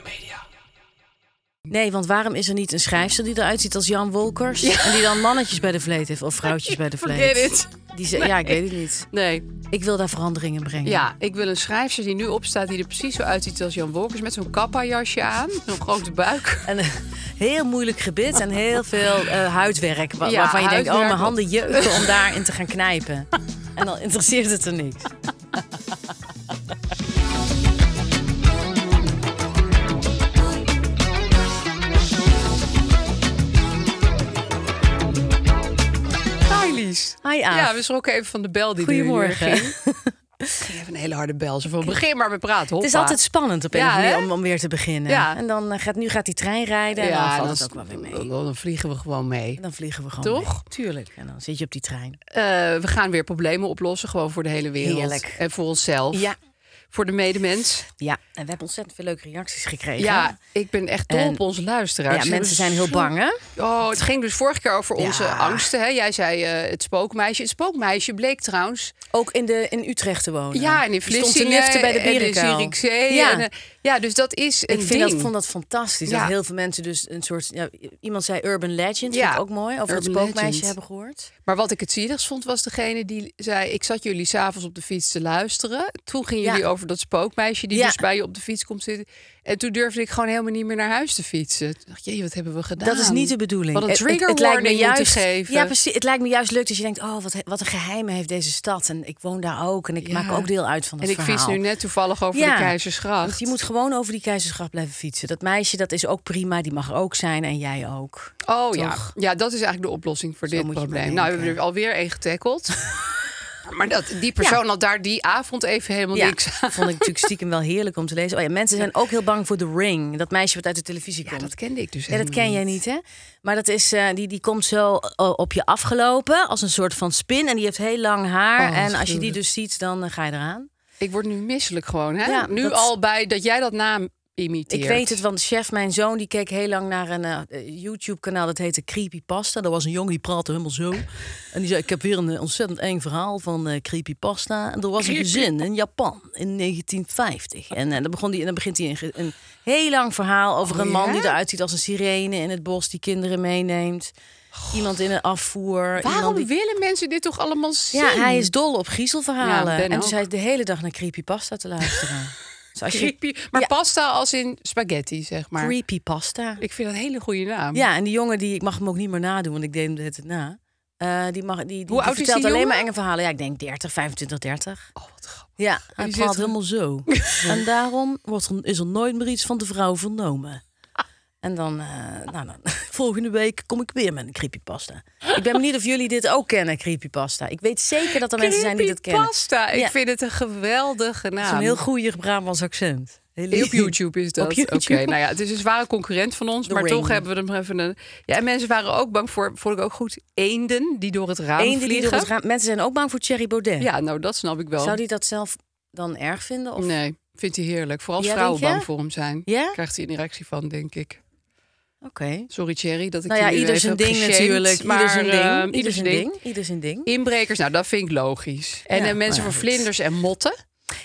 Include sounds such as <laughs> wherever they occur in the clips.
Media. Nee, want waarom is er niet een schrijfster die eruit ziet als Jan Wolkers? En die dan mannetjes bij de vleet heeft of vrouwtjes <laughs> bij de vleet? Die weet het. Ja, ik weet het niet. Nee. Ik wil daar verandering in brengen. Ja, ik wil een schrijfster die nu opstaat die er precies zo uitziet als Jan Wolkers. Met zo'n kappajasje aan, zo'n grote buik. <laughs> En een heel moeilijk gebit en heel veel eh, huidwerk. waarvan je denkt, oh, mijn handen jeuken om <laughs> daarin te gaan knijpen. En dan interesseert het er niks. Hi, Ja, we schrokken even van de bel die Goedemorgen. ging. <laughs> een hele harde bel. Ze van begin maar we praten. hoor. Het is altijd spannend op een om, weer te beginnen. Ja. En dan eh, gaat, nu gaat die trein rijden en ja, dan valt het ook wel weer mee. Dan vliegen we gewoon mee. Dan vliegen we gewoon Toch? Tuurlijk. En dan zit je op die trein. Eh, we gaan weer problemen oplossen, gewoon voor de hele wereld. Heerlijk. En voor onszelf. Ja voor de medemens. Ja, en we hebben ontzettend veel leuke reacties gekregen. Ja, ik ben echt dol op onze luisteraars. Ja, mensen zijn heel bang, Oh, het ging dus vorige keer over onze angsten. Hè? Jij zei eh, het spookmeisje. Het spookmeisje bleek trouwens... Ook in, de, in Utrecht te wonen. Ja, en in Vlissingen. Stond bij de Bierenkuil. Ja. Eh, ja, dus dat is een ik vind Dat, vond dat fantastisch. Ja. Dat heel veel mensen dus een soort... Ja, iemand zei urban legend, ja. vind ook mooi. Over het spookmeisje hebben gehoord. Maar wat ik het zieligs vond, was degene die zei... Ik zat jullie s'avonds op de fiets te luisteren. Toen gingen jullie over dat spookmeisje die dus bij je op de fiets komt zitten. En toen durfde ik gewoon helemaal niet meer naar huis te fietsen. Toen dacht, wat hebben we gedaan? Dat is niet de bedoeling. Wat een trigger het, het, het warning juist, te geven. Ja, precies. Het lijkt me juist leuk dat je denkt, oh, wat, wat een geheim heeft deze stad. En ik woon daar ook en ik maak ook deel uit van het verhaal. En ik fiets nu net toevallig over ja. de Keizersgracht. je moet gewoon over die Keizersgracht blijven fietsen. Dat meisje, dat is ook prima. Die mag er ook zijn en jij ook. Oh ja. Ja, dat is eigenlijk de oplossing voor dit probleem. Nou, we hebben er alweer één getackeld. <laughs> maar dat die persoon al daar die avond even helemaal niks. Vond ik natuurlijk stiekem wel heerlijk om te lezen. Oh ja, mensen zijn ook heel bang voor The Ring. Dat meisje wat uit de televisie komt. Ja, dat kende ik dus. dat ken jij niet, hè? Maar dat is, eh, die, die komt zo eh, op je afgelopen als een soort van spin. En die heeft heel lang haar. Oh, en als je die dus ziet, dan eh, ga je eraan. Ik word nu misselijk gewoon. Hè? nu al bij dat jij dat naam ik weet het, want chef, mijn zoon, die keek heel lang naar een eh, eh, YouTube-kanaal dat heette Creepypasta. Daar was een jongen die praatte helemaal zo. En die zei: Ik heb weer een eh, ontzettend eng verhaal van Creepy Creepypasta. En er was een gezin in Japan in 1950. En, dan, begon die, dan begint hij een, heel lang verhaal over een oh, man die eruit ziet als een sirene in het bos die kinderen meeneemt. Iemand in een afvoer. Waarom willen mensen dit toch allemaal zien? Ja, hij is dol op griezelverhalen. en dus hij is de hele dag naar creepypasta te luisteren. <laughs> creepy, maar pasta als in spaghetti, zeg maar. Creepy pasta. Ik vind dat een hele goede naam. Ja, en die jongen, die, ik mag hem ook niet meer nadoen, want ik deed hem het na. Uh, die mag, die, die, Hoe oud vertelt die alleen maar enge verhalen. Ja, ik denk 30, 25, 30. Oh, wat grappig. Ja, hij praat helemaal zo. <laughs> en daarom wordt er, is er nooit meer iets van de vrouw vernomen. En dan, eh, nou, <laughs> volgende week kom ik weer met een creepypasta. Ik ben benieuwd of jullie dit ook kennen, creepypasta. Ik weet zeker dat er mensen zijn die dat kennen. Creepypasta, ik vind het een geweldige naam. een heel goeie Brabants accent. Heel op YouTube is dat. Oké, nou ja, het is een zware concurrent van ons, maar toch hebben we hem even een. Ja, en mensen waren ook bang voor, vond ik ook goed, eenden die door het raam eenden Die door het raam. Mensen zijn ook bang voor Thierry Baudet. Ja, nou dat snap ik wel. Zou die dat zelf dan erg vinden? Of? Nee, vindt hij heerlijk. Vooral als vrouwen bang voor hem zijn. Ja? Krijgt hij een reactie van, denk ik. Oké. Sorry Thierry dat ik nou ja, eh, ieder zijn ding natuurlijk, maar ieder zijn ding, ieder zijn ding. ieder zijn ding. Inbrekers, nou dat vind ik logisch. En, ja, mensen nou voor vlinders en motten?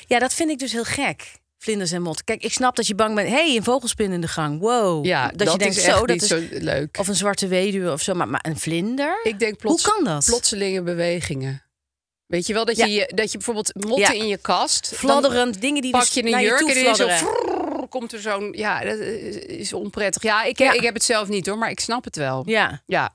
Ja, dat vind ik dus heel gek. Vlinders en motten. Kijk, ik snap dat je bang bent. hey, een vogelspin in de gang. Wow. Ja, dat, dat je denkt, zo, dat is zo leuk. Of een zwarte weduwe of zo. Maar, maar een vlinder? Ik denk plots, Hoe kan dat? Plotselinge bewegingen. Weet je wel dat, je, dat je bijvoorbeeld motten in je kast. Fladderend dingen die pak dus je een jurk en je zo komt er zo'n. Ja, dat is onprettig. Ja ik, ik heb het zelf niet hoor, maar ik snap het wel. Ja. Ja.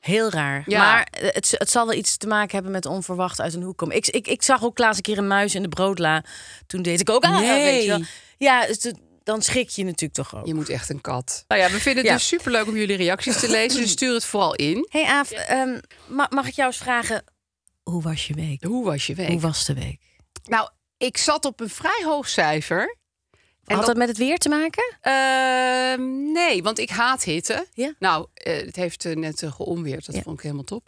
Heel raar. Ja. Maar het, het zal wel iets te maken hebben met onverwacht uit een hoek komen. Ik, ik, ik zag ook laatst een keer een muis in de broodla. Toen deed ik ook aan. Nee. Weet je Ja, dus dan schrik je natuurlijk toch ook. Je moet echt een kat. Nou ja, we vinden het ja. dus superleuk om jullie reacties te lezen. Dus mm. stuur het vooral in. Hey Aaf, ehm, mag, mag ik jou eens vragen... Hoe was je week? Hoe was je week? Hoe was de week? Nou, ik zat op een vrij hoog cijfer. En Had dat, met het weer te maken? Ehm, nee, want ik haat hitte. Ja. Nou, eh, het heeft eh, net eh, geonweerd. Dat vond ik helemaal top.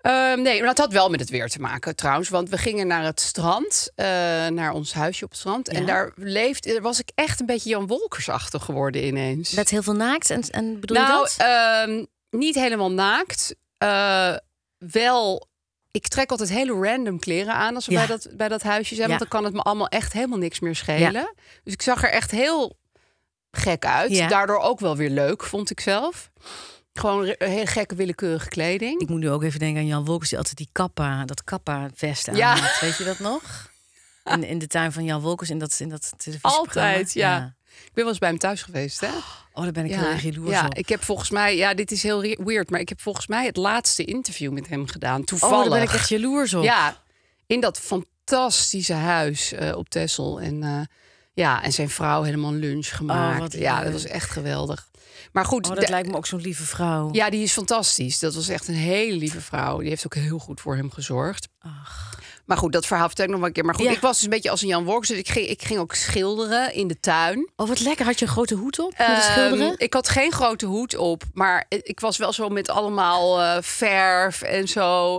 Ehm, nee, maar dat had wel met het weer te maken trouwens. Want we gingen naar het strand, naar ons huisje op het strand. En daar leefde, was ik echt een beetje Jan Wolkersachtig geworden ineens. Met heel veel naakt? En, en bedoel nou, je dat? Ehm, niet helemaal naakt. wel ik trek altijd hele random kleren aan als we bij, dat, bij dat huisje zijn. Want dan kan het me allemaal echt helemaal niks meer schelen. Dus ik zag er echt heel gek uit. Daardoor ook wel weer leuk, vond ik zelf. Gewoon eh, heel gekke willekeurige kleding. Ik moet nu ook even denken aan Jan Wolkers die altijd die kappa, dat kappa vest aan ja. Weet je dat nog? In, in de tuin van Jan Wolkers in dat, in dat Altijd, ja. Ik ben wel eens bij hem thuis geweest, hè? <gasps> Oh, daar ben ik heel erg jaloers ja, ik heb volgens mij... Ja, dit is heel weird, maar ik heb volgens mij het laatste interview met hem gedaan. Toevallig. Oh, daar ben ik echt jaloers op. Ja, in dat fantastische huis eh, op Texel. En, eh, ja, en zijn vrouw helemaal lunch oh, gemaakt. ja, dat was echt geweldig. Maar goed, oh, dat lijkt me ook zo'n lieve vrouw. Ja, die is fantastisch. Dat was echt een hele lieve vrouw. Die heeft ook heel goed voor hem gezorgd. Ach. Maar goed, dat verhaal vertel ik nog een keer. Maar goed, ik was dus een beetje als een Jan Works. Dus ik ging, ik ging ook schilderen in de tuin. Oh, wat lekker. Had je een grote hoed op? Met ehm, schilderen? Ik had geen grote hoed op. Maar ik was wel zo met allemaal eh, verf en zo. <laughs>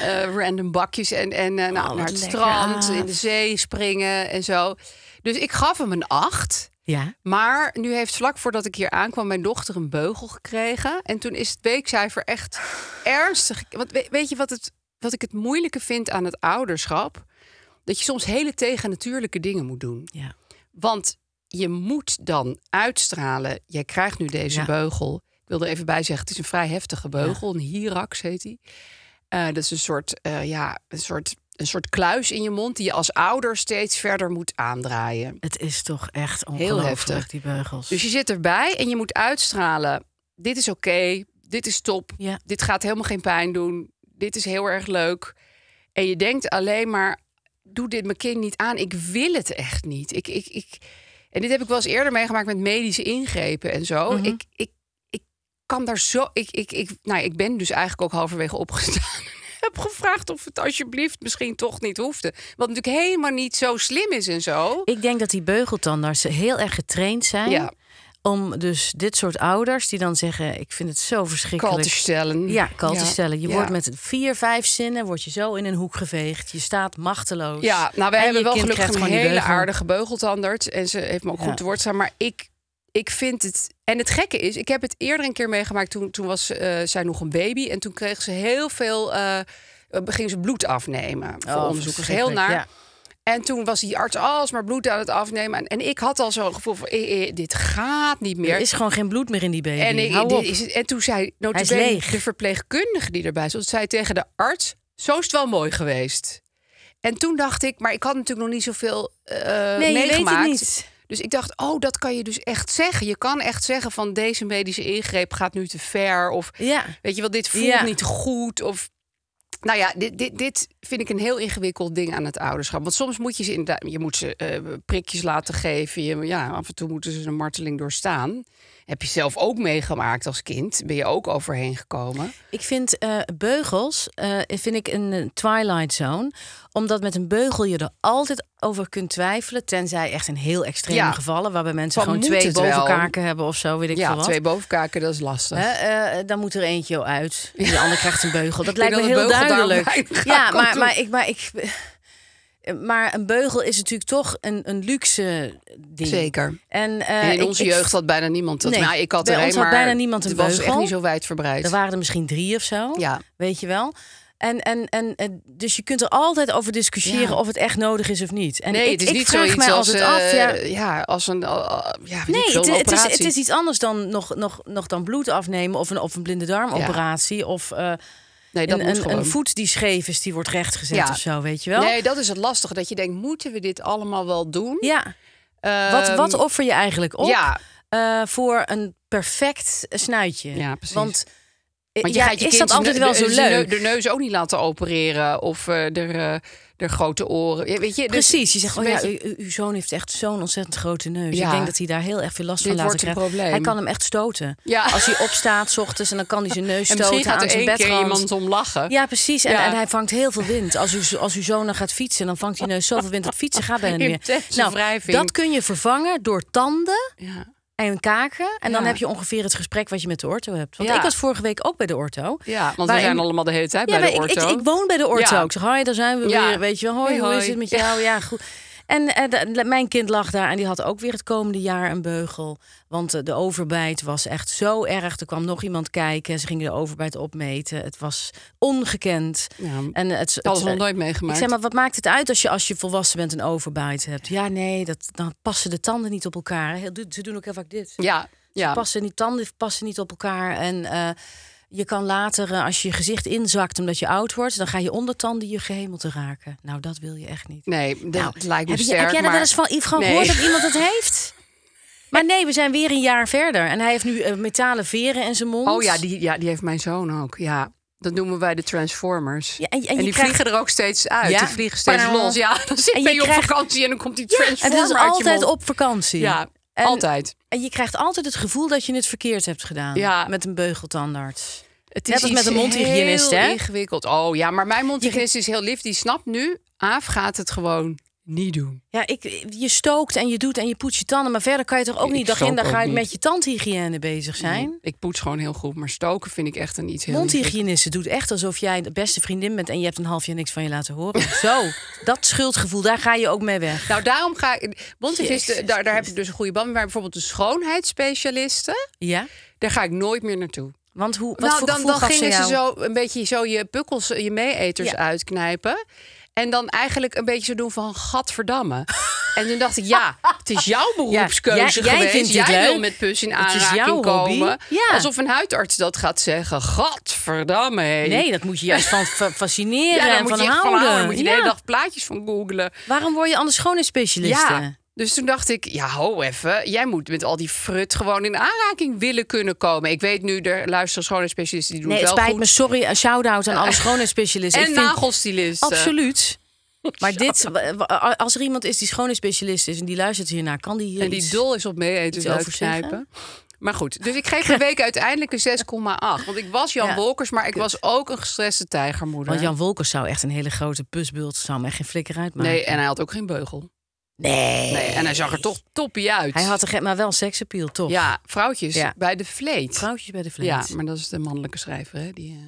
Eh, random bakjes en, en eh, nou, oh, naar het strand, in de zee springen en zo. Dus ik gaf hem een acht. Ja. Maar nu heeft vlak voordat ik hier aankwam mijn dochter een beugel gekregen. En toen is het weekcijfer echt ernstig. Want weet je wat het wat ik het moeilijke vind aan het ouderschap, dat je soms hele tegennatuurlijke dingen moet doen. Ja. Want je moet dan uitstralen, jij krijgt nu deze beugel. Ik wil er even bij zeggen, het is een vrij heftige beugel, een Hirax heet die. Eh, dat is een soort, eh, ja, een soort een soort kluis in je mond die je als ouder steeds verder moet aandraaien. Het is toch echt heel heftig, die beugels. Dus je zit erbij en je moet uitstralen: dit is oké, dit is top, ja. dit gaat helemaal geen pijn doen, dit is heel erg leuk. En je denkt alleen maar, doe dit mijn kind niet aan. Ik wil het echt niet. Ik, ik, ik... En dit heb ik wel eens eerder meegemaakt met medische ingrepen en zo. Mhm. ik, ik, ik kan daar zo. Ik, ik, ik, nou, ik ben dus eigenlijk ook halverwege opgestaan. <laughs> heb gevraagd of het alsjeblieft misschien toch niet hoefde. Wat natuurlijk helemaal niet zo slim is en zo. Ik denk dat die beugeltandartsen heel erg getraind zijn. Ja om dus dit soort ouders die dan zeggen: Ik vind het zo verschrikkelijk. Kal te stellen. Ja, kal stellen. Je wordt met vier, vijf zinnen word je zo in een hoek geveegd. Je staat machteloos. Ja, nou, wij hebben wel gelukkig een hele aardige anders En ze heeft me ook goed te woord staan. Maar ik, ik vind het. En het gekke is, ik heb het eerder een keer meegemaakt. Toen, toen was eh, zij nog een baby. En toen kreeg ze heel veel. Uh, ging ze bloed afnemen. Voor oh, onderzoeken. Heel naar. En toen was die arts alsmaar bloed aan het afnemen. En, en ik had al zo'n gevoel van, eh, eh dit gaat niet meer. Er is gewoon geen bloed meer in die baby. En, en toen zei de verpleegkundige die erbij zat, zei tegen de arts, zo is het wel mooi geweest. En toen dacht ik, maar ik had natuurlijk nog niet zoveel eh, meegemaakt. Dus ik dacht, oh, dat kan je dus echt zeggen. Je kan echt zeggen van deze medische ingreep gaat nu te ver. Of ja. weet je wel, dit voelt niet goed. Of nou ja, dit, dit, dit vind ik een heel ingewikkeld ding aan het ouderschap. Want soms moet je ze je moet ze eh, prikjes laten geven. Je, ja, af en toe moeten ze een marteling doorstaan. Heb je zelf ook meegemaakt als kind? Ben je ook overheen gekomen? Ik vind eh, beugels eh, vind ik een twilight zone. Omdat met een beugel je er altijd over kunt twijfelen. Tenzij echt in heel extreme gevallen. Waarbij mensen gewoon twee bovenkaken hebben of zo. Weet ik ja, veel wat. twee bovenkaken, dat is lastig. dan moet er eentje uit. En de ander krijgt een beugel. Dat lijkt me heel duidelijk. Ja, maar maar, maar, ik, maar, ik, maar een beugel is natuurlijk toch een, een luxe ding. Zeker. En, eh, in onze jeugd had bijna niemand dat. Nee, ik had er een, bijna niemand een het beugel. was echt niet zo wijdverbreid. Er waren er misschien drie of zo. Ja. Weet je wel. En, en, en, dus je kunt er altijd over discussiëren of het echt nodig is of niet. En nee, het is niet vraag mij als, af. Eh, ja, als een. Eh, nee, het, is, het is iets anders dan nog, nog, nog dan bloed afnemen of een, of een blinde darmoperatie. Ja. Of. Nee, dat een, moet een, voet die scheef is, die wordt rechtgezet of zo, weet je wel? Nee, dat is het lastige. Dat je denkt, moeten we dit allemaal wel doen? Ja. wat, ehm, wat offer je eigenlijk op? Ja. Eh, voor een perfect snuitje. Ja, precies. Want ja, is dat altijd wel zo leuk? De, neus ook niet laten opereren of eh, de, de grote oren. weet je, dus Precies, je zegt, oh ja, uw zoon heeft echt zo'n ontzettend grote neus. Ik denk dat hij daar heel erg veel last van laat krijgen. Probleem. Hij kan hem echt stoten. Als hij opstaat s ochtends en dan kan hij zijn neus stoten En gaat aan zijn iemand om lachen. Ja, precies. En, en, hij vangt heel veel wind. Als, u, als uw zoon dan gaat fietsen, dan vangt hij neus zoveel wind dat fietsen gaat bijna niet <laughs> meer. Nou, dat kun je vervangen door tanden. Ja en kaken. En dan heb je ongeveer het gesprek wat je met de orto hebt. Want ik was vorige week ook bij de orto. Ja, want we zijn allemaal de hele tijd bij de orto. Ik, ik, ik, woon bij de orto. Ik zeg, hoi, daar zijn we weer. Weet je wel, hoi, hoi. hoe is het met jou? Ja, goed. En eh, mijn kind lag daar en die had ook weer het komende jaar een beugel. Want eh, de overbijt was echt zo erg. Er kwam nog iemand kijken. Ze gingen de overbijt opmeten. Het was ongekend. en het, het, het nog nooit meegemaakt. Ik zeg maar, wat maakt het uit als je, als je volwassen bent een overbijt hebt? Ja, nee, dat, dan passen de tanden niet op elkaar. ze doen ook heel vaak dit. Ja, ja. Ze passen die tanden passen niet op elkaar. En eh, je kan later, eh, als je, je gezicht inzakt omdat je oud wordt, dan ga je ondertanden je te raken. Nou, dat wil je echt niet. Nee, dat nou, lijkt me heb sterk. Je, heb jij dat eens van Yves gewoon gehoord dat iemand het <laughs> heeft? Maar nee, we zijn weer een jaar verder. En hij heeft nu eh, metalen veren in zijn mond. Oh ja die, ja, die heeft mijn zoon ook. Ja, dat noemen wij de Transformers. Ja, en, die vliegen er ook steeds uit. Ja? Die vliegen steeds los. Ja, <laughs> dan zit en je, op vakantie en dan komt die Transformer En dat is altijd op vakantie. Ja. En, altijd. En je krijgt altijd het gevoel dat je het verkeerd hebt gedaan. Ja. Met een beugeltandarts. Het is iets met een hè? ingewikkeld. Oh ja, maar mijn mondhygiënist is heel lief. Die snapt nu, af gaat het gewoon niet doen. Ja, ik, je stookt en je doet en je poets je tanden. Maar verder kan je toch ook niet dag in dag uit met je tandhygiëne bezig zijn? ik poets gewoon heel goed. Maar stoken vind ik echt een iets heel... Mondhygiëniste doet echt alsof jij de beste vriendin bent... en je hebt een half jaar niks van je laten horen. <laughs> Zo, dat schuldgevoel, daar ga je ook mee weg. Nou, daarom ga ik... Mondhygiënisten, daar, daar heb ik dus een goede band mee. Maar bijvoorbeeld de schoonheidsspecialisten... Ja? Daar ga ik nooit meer naartoe. Want hoe, wat nou, dan, dan gingen ze, zo een beetje zo je pukkels, je meeeters uitknijpen. En dan eigenlijk een beetje zo doen van gadverdamme. En toen dacht ik, ja, het is jouw <laughs> beroepskeuze ja, jij, geweest. Vindt jij leuk. met pus in aanraking komen. Ja. Alsof een huidarts dat gaat zeggen. Gadverdamme. Nee, dat moet je juist van <laughs> fascineren en van, houden. van moet je de hele dag plaatjes van googlen. Waarom word je anders schoon een specialist? Ja. Dus toen dacht ik, ja, ho even. Jij moet met al die frut gewoon in aanraking willen kunnen komen. Ik weet nu, er luisteren schoonheidsspecialisten die doen nee, het wel spijt me, sorry. Een shout-out aan alle <laughs> schoonheidsspecialisten. en ik nagelstilisten. absoluut. Maar dit, <laughs> als er iemand is die schoonheidsspecialist is en die luistert hiernaar, kan die hier En die dol is op mee-eten uitknijpen. Maar goed, dus ik kreeg de week <laughs> uiteindelijk een 6,8. Want ik was Jan Wolkers, maar ik was ook een gestreste tijgermoeder. Want Jan Wolkers zou echt een hele grote pusbult, zou en geen flikker uitmaken. Nee, en hij had ook geen beugel. Nee. nee. En hij zag er toch toppie uit. Hij had er maar wel een seksappeal, toch? Ja, vrouwtjes bij de vleet. Vrouwtjes bij de vleet. Ja, maar dat is de mannelijke schrijver, hè? Die, eh,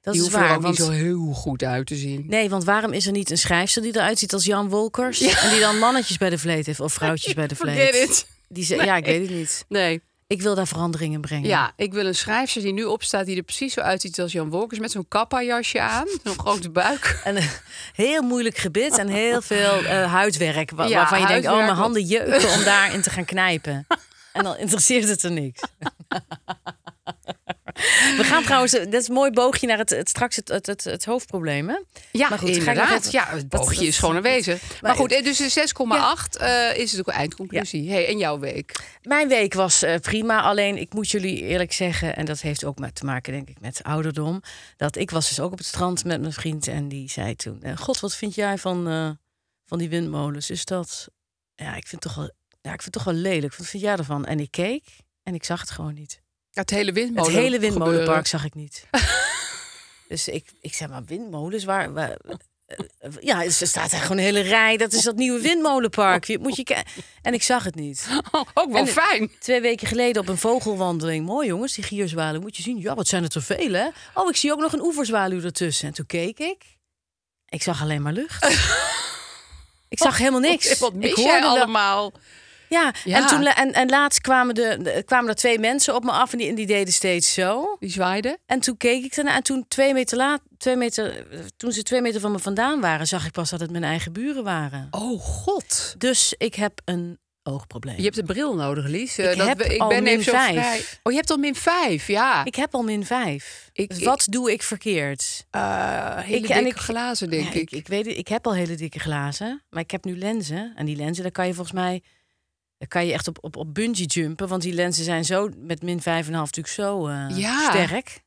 dat is Er ook niet zo heel goed uit te zien. Nee, want waarom is er niet een schrijfster die eruit ziet als Jan Wolkers? Ja. En die dan mannetjes bij de vleet heeft of vrouwtjes <laughs> bij de vleet? weet het. Die Ja, ik weet het niet. Nee. Ik wil daar veranderingen brengen. Ja, ik wil een schrijfster die nu opstaat, die er precies zo uitziet als Jan Wolkers. Met zo'n kappa-jasje aan, <laughs> zo'n grote buik. En een eh, heel moeilijk gebit en heel veel eh, huidwerk. waarvan je denkt, oh, mijn handen jeuken om <laughs> daarin te gaan knijpen. En dan interesseert het er niks. <laughs> We gaan trouwens, eh, dat is een mooi boogje naar het, straks het, het, het, hoofdprobleem. Hè? Ja, maar goed, inderdaad. ja, het boogje is gewoon aanwezig. Maar, maar, goed, eh, dus 6,8 ja. uh, is natuurlijk een eindconclusie. Hey, en jouw week? Mijn week was prima. Alleen, ik moet jullie eerlijk zeggen, en dat heeft ook met, te maken, denk ik, met ouderdom. Dat ik was dus ook op het strand met mijn vriend en die zei toen: God, wat vind jij van, van die windmolens? Is dat. Ja, ik vind het toch wel, ja, ik vind het toch wel lelijk. Wat vind jij ervan? En ik keek en ik zag het gewoon niet. Het hele windmolenpark. Het hele windmolenpark zag ik niet. <laughs> dus ik, ik zei maar windmolens, waar, eh, ja, er staat daar gewoon een hele rij. Dat is dat nieuwe windmolenpark. Je, moet je en ik zag het niet. <laughs> ook wel en fijn. Twee weken geleden op een vogelwandeling. Mooi jongens, die gierzwaluw. Moet je zien. Ja, wat zijn er te veel hè? Oh, ik zie ook nog een oeverzwaluw ertussen. En toen keek ik. Ik zag alleen maar lucht. <laughs> ik zag helemaal niks. Wat mis ik hoorde allemaal? Ja, En, toen, en, en laatst kwamen, de, kwamen er twee mensen op me af en die, die deden steeds zo. Die zwaaiden. En toen keek ik ernaar en toen twee meter laat, twee meter, toen ze twee meter van me vandaan waren, zag ik pas dat het mijn eigen buren waren. Oh god. Dus ik heb een oogprobleem. Je hebt een bril nodig, Lies. Ik, eh, dat, heb ik ben min vijf. Oh, je hebt al min vijf, ja. Ik heb al min vijf. wat doe ik verkeerd? Uh, hele ik, dikke ik, glazen, denk ik. Ik, weet, ik heb al hele dikke glazen, maar ik heb nu lenzen. En die lenzen, daar kan je volgens mij kan je echt op, op, op bungee jumpen, want die lenzen zijn zo met min 5,5 natuurlijk zo uh, ja. sterk.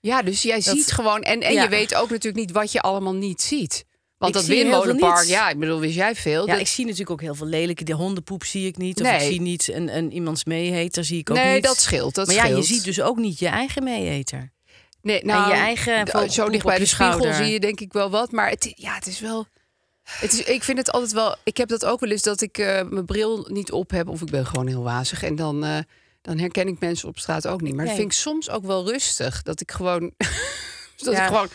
Ja, dus jij ziet gewoon. En, en je weet ook natuurlijk niet wat je allemaal niet ziet. Want ik dat windmolenpark, ja, ik bedoel, wist jij veel? Ja, ik zie natuurlijk ook heel veel lelijke. De hondenpoep zie ik niet. Of nee. ik zie niet een, een iemands meeheter, zie ik ook nee, niet. Nee, dat scheelt. Dat maar ja, je ziet dus ook niet je eigen meeheter. Nee, nou, je eigen zo dicht bij de, spiegel zie je denk ik wel wat. Maar ja, het is wel. Het is, ik vind het altijd wel. Ik heb dat ook wel eens dat ik eh, mijn bril niet op heb of ik ben gewoon heel wazig. En dan, eh, dan herken ik mensen op straat ook niet. Maar dat vind ik soms ook wel rustig. Dat ik gewoon. <laughs> dat ik gewoon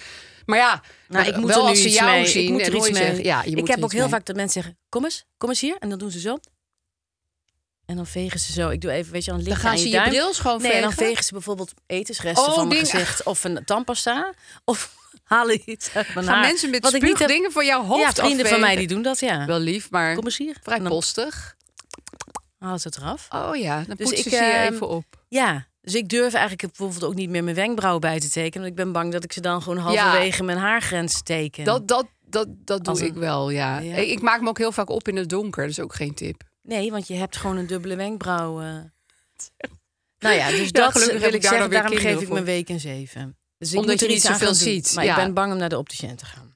maar ja, nou, ik eh, moet wel er nu als iets jou mee. zien. Ik moet er iets mee. Zeggen, ja, je moet ik heb ook heel vaak dat mensen zeggen: kom eens, kom eens hier. En dan doen ze zo. En dan vegen ze zo. Ik doe even, weet je, dan, dan gaan ze je, bril schoon en dan vegen ze bijvoorbeeld etensresten oh, van mijn gezicht of een tandpasta. Of halen iets uit mensen met spuug dingen voor jouw hoofd Ja, vrienden van mij die doen dat, ja. Wel lief, maar Kom eens hier. vrij dan... postig. Oh, het eraf. Oh ja, dan dus ik, ze je ehm, even op. Ja, dus ik durf eigenlijk bijvoorbeeld ook niet meer mijn wenkbrauwen bij te tekenen. Want ik ben bang dat ik ze dan gewoon halverwege mijn haargrens teken. Dat, dat, dat, dat doe ik wel, ja. Ik, maak me ook heel vaak op in het donker. Dat is ook geen tip. Nee, want je hebt gewoon een dubbele wenkbrauw. nou ja, dus dat wil ik zeggen. Daarom geef ik mijn week een zeven. Dus Omdat er niet zoveel ziet. Maar ik ben bang om naar de opticien te gaan.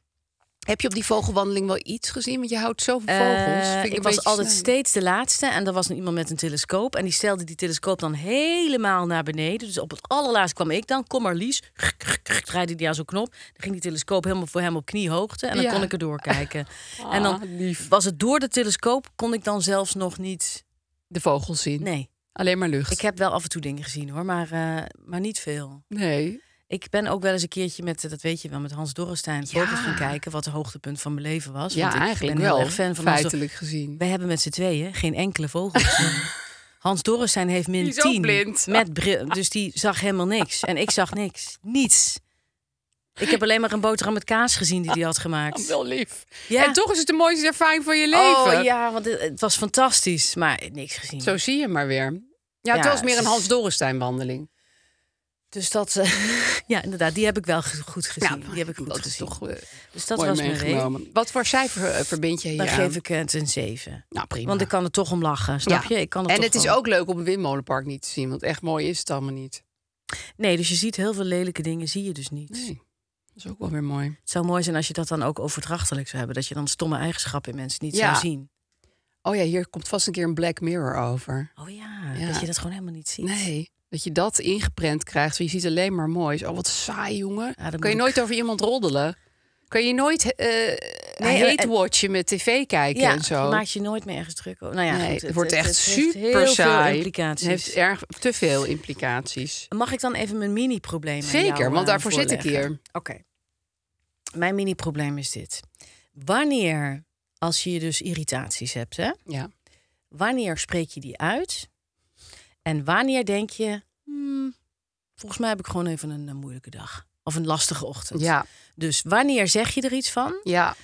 Heb je op die vogelwandeling wel iets gezien? Want je houdt zoveel eh, vogels. ik, was altijd steeds de laatste. En er was een iemand met een telescoop. En die stelde die telescoop dan helemaal naar beneden. Dus op het allerlaatst kwam ik dan. Kom maar Lies. <laughs> Draaide die aan zo'n knop. Dan ging die telescoop helemaal voor hem op kniehoogte. En dan kon ik er doorkijken. ah, <laughs> en dan ah, was het door de telescoop. Kon ik dan zelfs nog niet... De vogels zien? Nee. Alleen maar lucht? Ik heb wel af en toe dingen gezien hoor. Maar, eh, maar niet veel. Nee. Ik ben ook wel eens een keertje met, eh, dat weet je wel, met Hans Dorrestein foto's gaan kijken. Wat het hoogtepunt van mijn leven was. Ja, want ik eigenlijk ben wel. erg fan van feitelijk gezien. We hebben met z'n tweeën geen enkele vogel gezien. <laughs> Hans Dorrestein heeft min 10. Met bril, dus die zag helemaal niks. En ik zag niks. Niets. Ik heb alleen maar een boterham met kaas gezien die hij had gemaakt. Wel lief. En toch is het de mooiste ervaring van je leven. Oh ja, want het, was fantastisch, maar niks gezien. Zo zie je maar weer. Ja, ja het was meer een Hans Dorrestein wandeling. Dus dat, eh, <laughs> ja, inderdaad, die heb ik wel goed gezien. die heb ik goed gezien. Toch, eh, dus dat was een reden. Wat voor cijfer eh, verbind je hier? Dan geef ik het een 7. Nou, prima. Want ik kan er toch om lachen, snap je? Ik kan het en het is ook leuk om een windmolenpark niet te zien, want echt mooi is het allemaal niet. Nee, dus je ziet heel veel lelijke dingen, zie je dus niet. Nee. Dat is ook wel weer mooi. Het zou mooi zijn als je dat dan ook overdrachtelijk zou hebben. Dat je dan stomme eigenschappen in mensen niet zou zien. Oh ja, hier komt vast een keer een Black Mirror over. Oh ja, ja, dat je dat gewoon helemaal niet ziet. Nee. Dat je dat ingeprent krijgt. Je ziet alleen maar moois. Oh, wat saai, jongen. Ja, dan kan je nooit over iemand roddelen. Kun je nooit uh, nee, hate met tv kijken en zo. maakt je nooit meer ergens druk Nou ja, goed, het, wordt echt super heel saai. Veel implicaties. Het heeft erg te veel implicaties. Mag ik dan even mijn mini-probleem Zeker, want eh, daarvoor zit ik hier. Oké. Mijn mini-probleem is dit. Wanneer, als je dus irritaties hebt, hè? Ja. Wanneer spreek je die uit? En wanneer denk je, hmm, volgens mij heb ik gewoon even een, moeilijke dag. Of een lastige ochtend. Ja. Dus wanneer zeg je er iets van? Ja.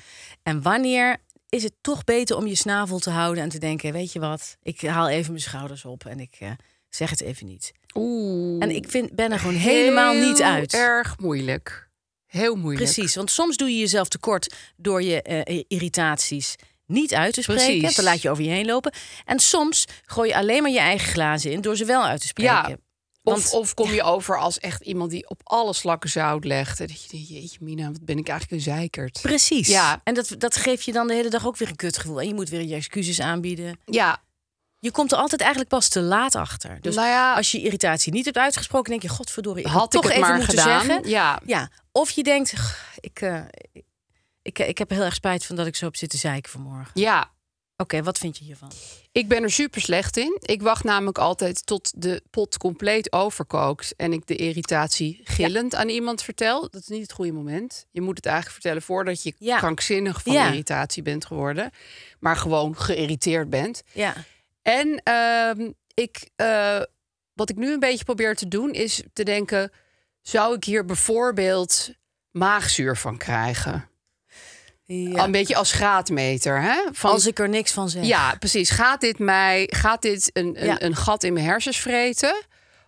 En wanneer is het toch beter om je snavel te houden en te denken, weet je wat, ik haal even mijn schouders op en ik eh, zeg het even niet. Oeh. En ik vind, ben er gewoon helemaal niet uit. Erg moeilijk. Heel moeilijk. Precies, want soms doe je jezelf tekort door je eh, irritaties niet uit te spreken. Precies. Dan laat je over je heen lopen. En soms gooi je alleen maar je eigen glazen in door ze wel uit te spreken. Ja. Want, of, kom je over als echt iemand die op alle slakken zout legt. En dat je denkt, jeetje Mina, wat ben ik eigenlijk een zeikert. Precies. Ja. En dat, dat geeft je dan de hele dag ook weer een kutgevoel. En je moet weer je excuses aanbieden. Ja. Je komt er altijd eigenlijk pas te laat achter. Dus nou ja, als je irritatie niet hebt uitgesproken, denk je, godverdorie, ik had, toch ik het even maar moeten gedaan. zeggen. Ja. ja. Of je denkt, ik, eh, ik, eh, ik heb heel erg spijt van dat ik zo op zit te zeiken vanmorgen. Ja, Oké, wat vind je hiervan? Ik ben er super slecht in. Ik wacht namelijk altijd tot de pot compleet overkookt en ik de irritatie gillend aan iemand vertel. Dat is niet het goede moment. Je moet het eigenlijk vertellen voordat je krankzinnig van irritatie bent geworden, maar gewoon geïrriteerd bent. Ja. En ehm, ik, eh, wat ik nu een beetje probeer te doen is te denken: zou ik hier bijvoorbeeld maagzuur van krijgen? Een beetje als graadmeter. Hè? Van, als ik er niks van zeg. Ja, precies. Gaat dit, mij, gaat dit een, een, gat in mijn hersens vreten?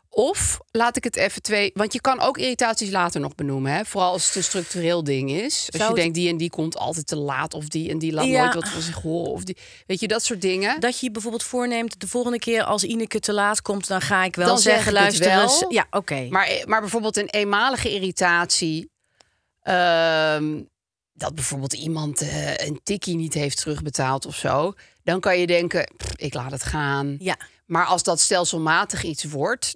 Of laat ik het even twee. Want je kan ook irritaties later nog benoemen. Hè? Vooral als het een structureel ding is. Als je denkt, die en die komt altijd te laat. Of die en die laat nooit wat van zich horen. Of die, weet je, dat soort dingen. Dat je bijvoorbeeld voorneemt, de volgende keer als Ineke te laat komt, dan ga ik wel zeggen, zeg luister wel. ja, oké. Maar, eh, maar bijvoorbeeld een eenmalige irritatie. Ehm, dat bijvoorbeeld iemand eh, een tikkie niet heeft terugbetaald of zo, dan kan je denken, ik laat het gaan. Ja. Maar als dat stelselmatig iets wordt,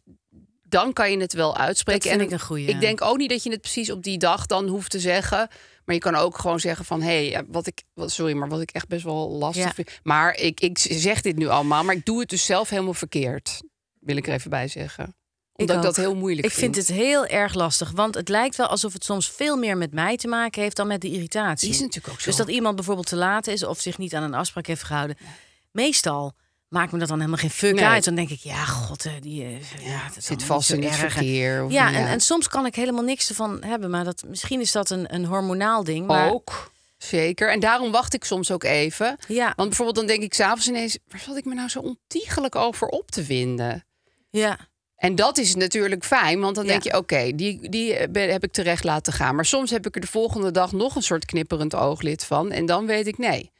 dan kan je het wel uitspreken. en ik een goeie. Ik denk ook niet dat je het precies op die dag dan hoeft te zeggen. Maar je kan ook gewoon zeggen van hé, hey, wat ik. sorry, maar wat ik echt best wel lastig vind. Maar ik, ik zeg dit nu allemaal, maar ik doe het dus zelf helemaal verkeerd. Wil ik er even bij zeggen omdat ik, dat heel moeilijk vind. Ik vind het heel erg lastig. Want het lijkt wel alsof het soms veel meer met mij te maken heeft dan met de irritatie. Is natuurlijk ook zo. Dus dat iemand bijvoorbeeld te laat is of zich niet aan een afspraak heeft gehouden. Meestal maakt me dat dan helemaal geen fuck uit. Dan denk ik, ja, god, eh, die eh, ja, dat zit vast in het verkeer. Of ja, ja, En, soms kan ik helemaal niks ervan hebben. Maar dat, misschien is dat een, een hormonaal ding. Maar... Ook. Zeker. En daarom wacht ik soms ook even. Ja. Want bijvoorbeeld dan denk ik s'avonds ineens... waar zat ik me nou zo ontiegelijk over op te winden? Ja. En dat is natuurlijk fijn, want dan denk je: oké, die, die eh, heb ik terecht laten gaan. Maar soms heb ik er de volgende dag nog een soort knipperend ooglid van. En dan weet ik: nee,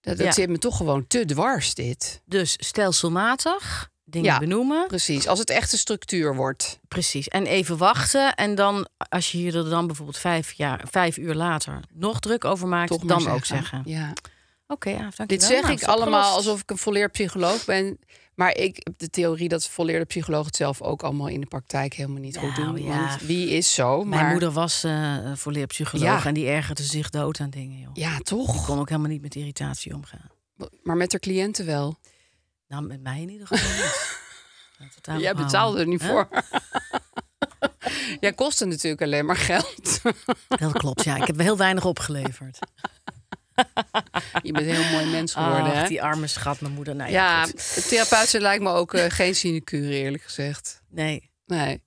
dat, zit me toch gewoon te dwars, dit. Dus stelselmatig dingen benoemen. Precies, als het echt een structuur wordt. Precies, en even wachten. En dan, als je hier dan bijvoorbeeld vijf, jaar, vijf uur later nog druk over maakt, toch dan ook zeggen. Ja. Oké, okay, ja, Dit zeg nou, ik allemaal alsof ik een volleerd psycholoog ben. Maar ik heb de theorie dat volleerde psycholoog het zelf ook allemaal in de praktijk helemaal niet goed nou doen. Ja. Want wie is zo? Maar... Mijn moeder was uh, volleerd psycholoog en die ergerde zich dood aan dingen. Joh. Ja, toch? Ik kon ook helemaal niet met irritatie omgaan. Maar met haar cliënten wel? Nou, met mij in ieder geval niet. <laughs> Jij betaalde er niet voor. <laughs> Jij kostte natuurlijk alleen maar geld. Dat klopt, ja. Ik heb heel weinig opgeleverd. <laughs> <laughs> je bent een heel mooi mens geworden. die arme schat, mijn moeder. ja, ja therapeut lijkt me ook eh, geen sinecure, eerlijk gezegd. Nee. Nee.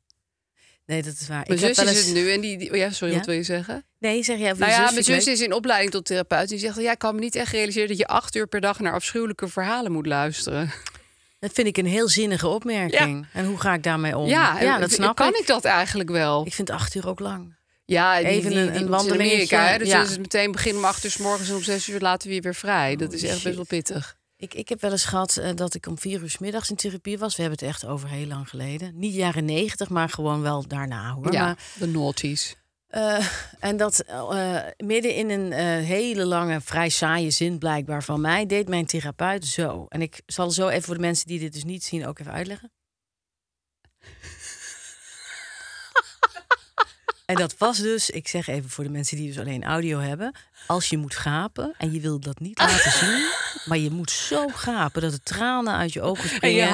Nee, dat is waar. Mijn zus is het nu en die, oh ja, sorry, wat wil je zeggen? Nee, zeg jij. Nou ja, nou ja, mijn zus is in opleiding tot therapeut. Die zegt, nou ja, ik kan me niet echt realiseren dat je acht uur per dag naar afschuwelijke verhalen moet luisteren. Dat vind ik een heel zinnige opmerking. En hoe ga ik daarmee om? Ja, ja dat snap kan ik. Kan ik dat eigenlijk wel? Ik vind acht uur ook lang. Ja, even een, die, in Amerika. Hè? Eh, dus ja. is het meteen beginnen om acht uur morgens en om zes uur laten we je weer vrij. Oh, dat is echt best wel pittig. Ik, ik heb wel eens gehad eh, dat ik om vier uur s middags in therapie was. We hebben het echt over heel lang geleden. Niet jaren negentig, maar gewoon wel daarna hoor. Ja, maar, de noughties. Eh, en dat midden in een hele lange, vrij saaie zin blijkbaar van mij... deed mijn therapeut zo. En ik zal zo even voor de mensen die dit dus niet zien ook even uitleggen. En dat was dus, ik zeg even voor de mensen die dus alleen audio hebben. Als je moet gapen en je wil dat niet laten zien. Maar je moet zo gapen dat de tranen uit je ogen springen. En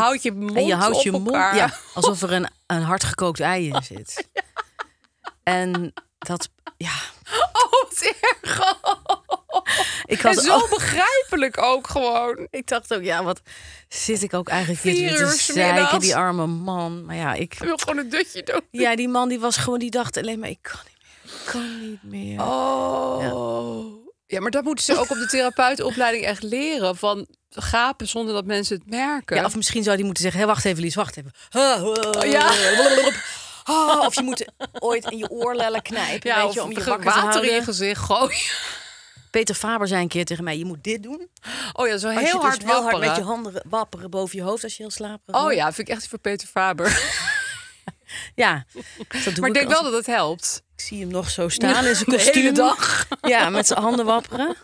je houdt je mond En elkaar. ja, alsof er een, een hardgekookt ei in zit. <laughs> En dat, ja. Oh, wat erg. Ik had, en zo begrijpelijk ook gewoon. Ik dacht ook, ja, wat zit ik ook eigenlijk hier te zeiken, die arme man. Maar ja, ik... ik wil gewoon een dutje doen. Ja, die man die was gewoon, die dacht alleen maar, ik kan niet meer. Ik kan niet meer. Oh. Ja. maar dat moeten ze ook op de therapeutopleiding echt leren. Van gapen zonder dat mensen het merken. Ja, of misschien zou die moeten zeggen: Hé, wacht even, Lies, wacht even. Ja. of je moet ooit in je oorlellen knijpen. Ja, weet je, om je water in je gezicht gooien. Peter Faber zei een keer tegen mij: Je moet dit doen. Oh ja, zo heel, hard, dus hard met je handen wapperen boven je hoofd als je heel slapen. Oh ja, vind ik echt voor Peter Faber. <laughs> ja, <laughs> dat doe maar ik denk wel dat het helpt. Ik zie hem nog zo staan in zijn <laughs> kostuum. dag. Ja, met zijn handen wapperen.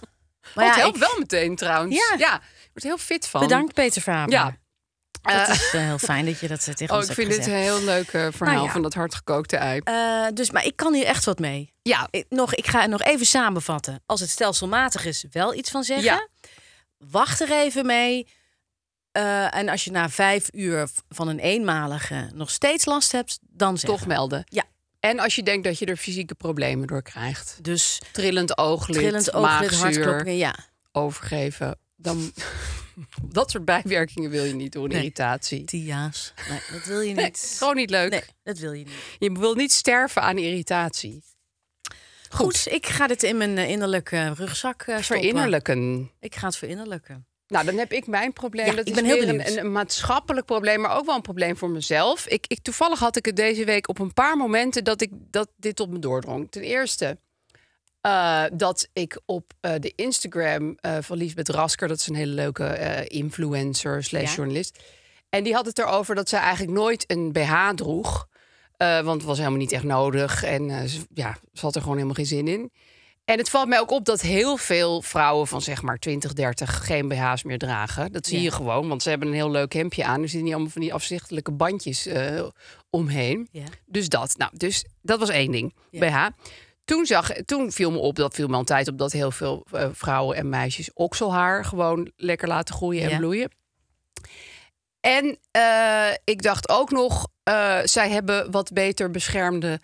Maar het helpt wel meteen trouwens. Ja. ja, wordt heel fit van. Bedankt Peter Faber. Ja, het eh, is eh, heel fijn dat je dat eh, tegen oh, Ik vind dit een heel leuk verhaal nou van dat hardgekookte ei. dus, maar ik kan hier echt wat mee. Ja. Ik, nog, ik ga het nog even samenvatten. Als het stelselmatig is, wel iets van zeggen. Ja. Wacht er even mee. en als je na vijf uur van een eenmalige nog steeds last hebt, dan Toch melden. Ja. En als je denkt dat je er fysieke problemen door krijgt. Dus trillend ooglid, trillend ooglid maagzuur, ja. overgeven. Dan <laughs> dat soort bijwerkingen wil je niet doen, irritatie. Tia's. Nee, dat wil je niet. gewoon niet leuk. Nee, dat wil je niet. Je wil niet sterven aan irritatie. Goed, ik ga dit in mijn eh, innerlijke rugzak eh, stoppen. Verinnerlijken. Ik ga het verinnerlijken. Nou, dan heb ik mijn probleem. dat ik ben is een, een, maatschappelijk probleem, maar ook wel een probleem voor mezelf. Ik, ik, toevallig had ik het deze week op een paar momenten dat, ik, dat dit op me doordrong. Ten eerste, eh, dat ik op eh, de Instagram uh, van Liesbeth Rasker, dat is een hele leuke influencer slash journalist. En die had het erover dat zij eigenlijk nooit een BH droeg. want het was helemaal niet echt nodig. En ze, ja, ze had er gewoon helemaal geen zin in. En het valt mij ook op dat heel veel vrouwen van zeg maar 20, 30 geen BH's meer dragen. Dat zie je gewoon, want ze hebben een heel leuk hemdje aan. Er zitten niet allemaal van die afzichtelijke bandjes omheen. Dus dat. Nou, dus dat was één ding. BH toen, zag, toen viel me op, dat viel me altijd tijd op, dat heel veel eh, vrouwen en meisjes okselhaar gewoon lekker laten groeien en bloeien. En eh, ik dacht ook nog, eh, zij hebben wat beter beschermde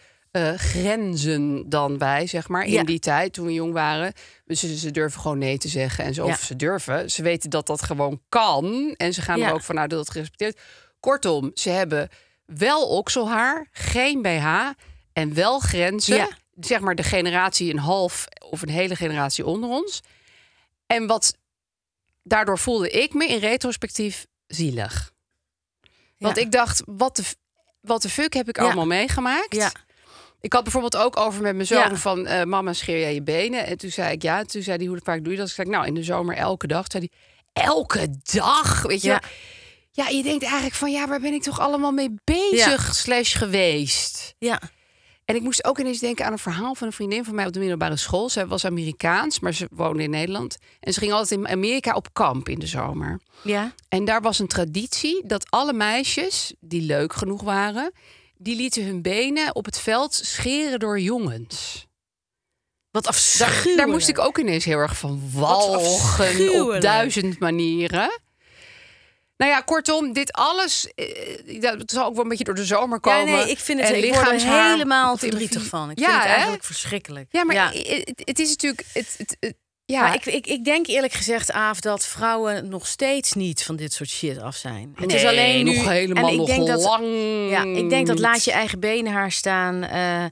grenzen dan wij, zeg maar, in die tijd toen we jong waren. Dus ze, durven gewoon nee te zeggen en Of ze durven. Ze weten dat dat gewoon kan. En ze gaan er ook vanuit dat het gerespecteerd Kortom, ze hebben wel okselhaar, geen BH en wel grenzen. Ja zeg maar de generatie een half of een hele generatie onder ons. En wat daardoor voelde ik me in retrospectief zielig. Want ik dacht, wat de, wat de fuck heb ik allemaal meegemaakt? Ja. Ik had bijvoorbeeld ook over met mijn zoon van eh, mama scheer jij je benen? En toen zei ik ja. toen zei hij hoe vaak doe je dat? Dus ik zei nou in de zomer elke dag. zei hij elke dag, weet je? Ja, je denkt eigenlijk van ja, waar ben ik toch allemaal mee bezig slash geweest? Ja. En ik moest ook ineens denken aan een verhaal van een vriendin van mij op de middelbare school. Zij was Amerikaans, maar ze woonde in Nederland. En ze ging altijd in Amerika op kamp in de zomer. Ja. En daar was een traditie dat alle meisjes die leuk genoeg waren, die lieten hun benen op het veld scheren door jongens. Wat afschuwelijk. Daar, daar moest ik ook ineens heel erg van walgen op duizend manieren. Nou ja, kortom, dit alles, dat eh, zal ook wel een beetje door de zomer komen. nee, ik vind het helemaal ik word er helemaal verdrietig van. Ik ja, vind het hè? eigenlijk verschrikkelijk. Ja, maar het is natuurlijk... Het, het, ja, Maar ik, ik, ik denk eerlijk gezegd, Aaf, dat vrouwen nog steeds niet van dit soort shit af zijn. het is alleen nog en ik denk dat, Ja, ik denk dat laat je eigen benen haar staan. Eh,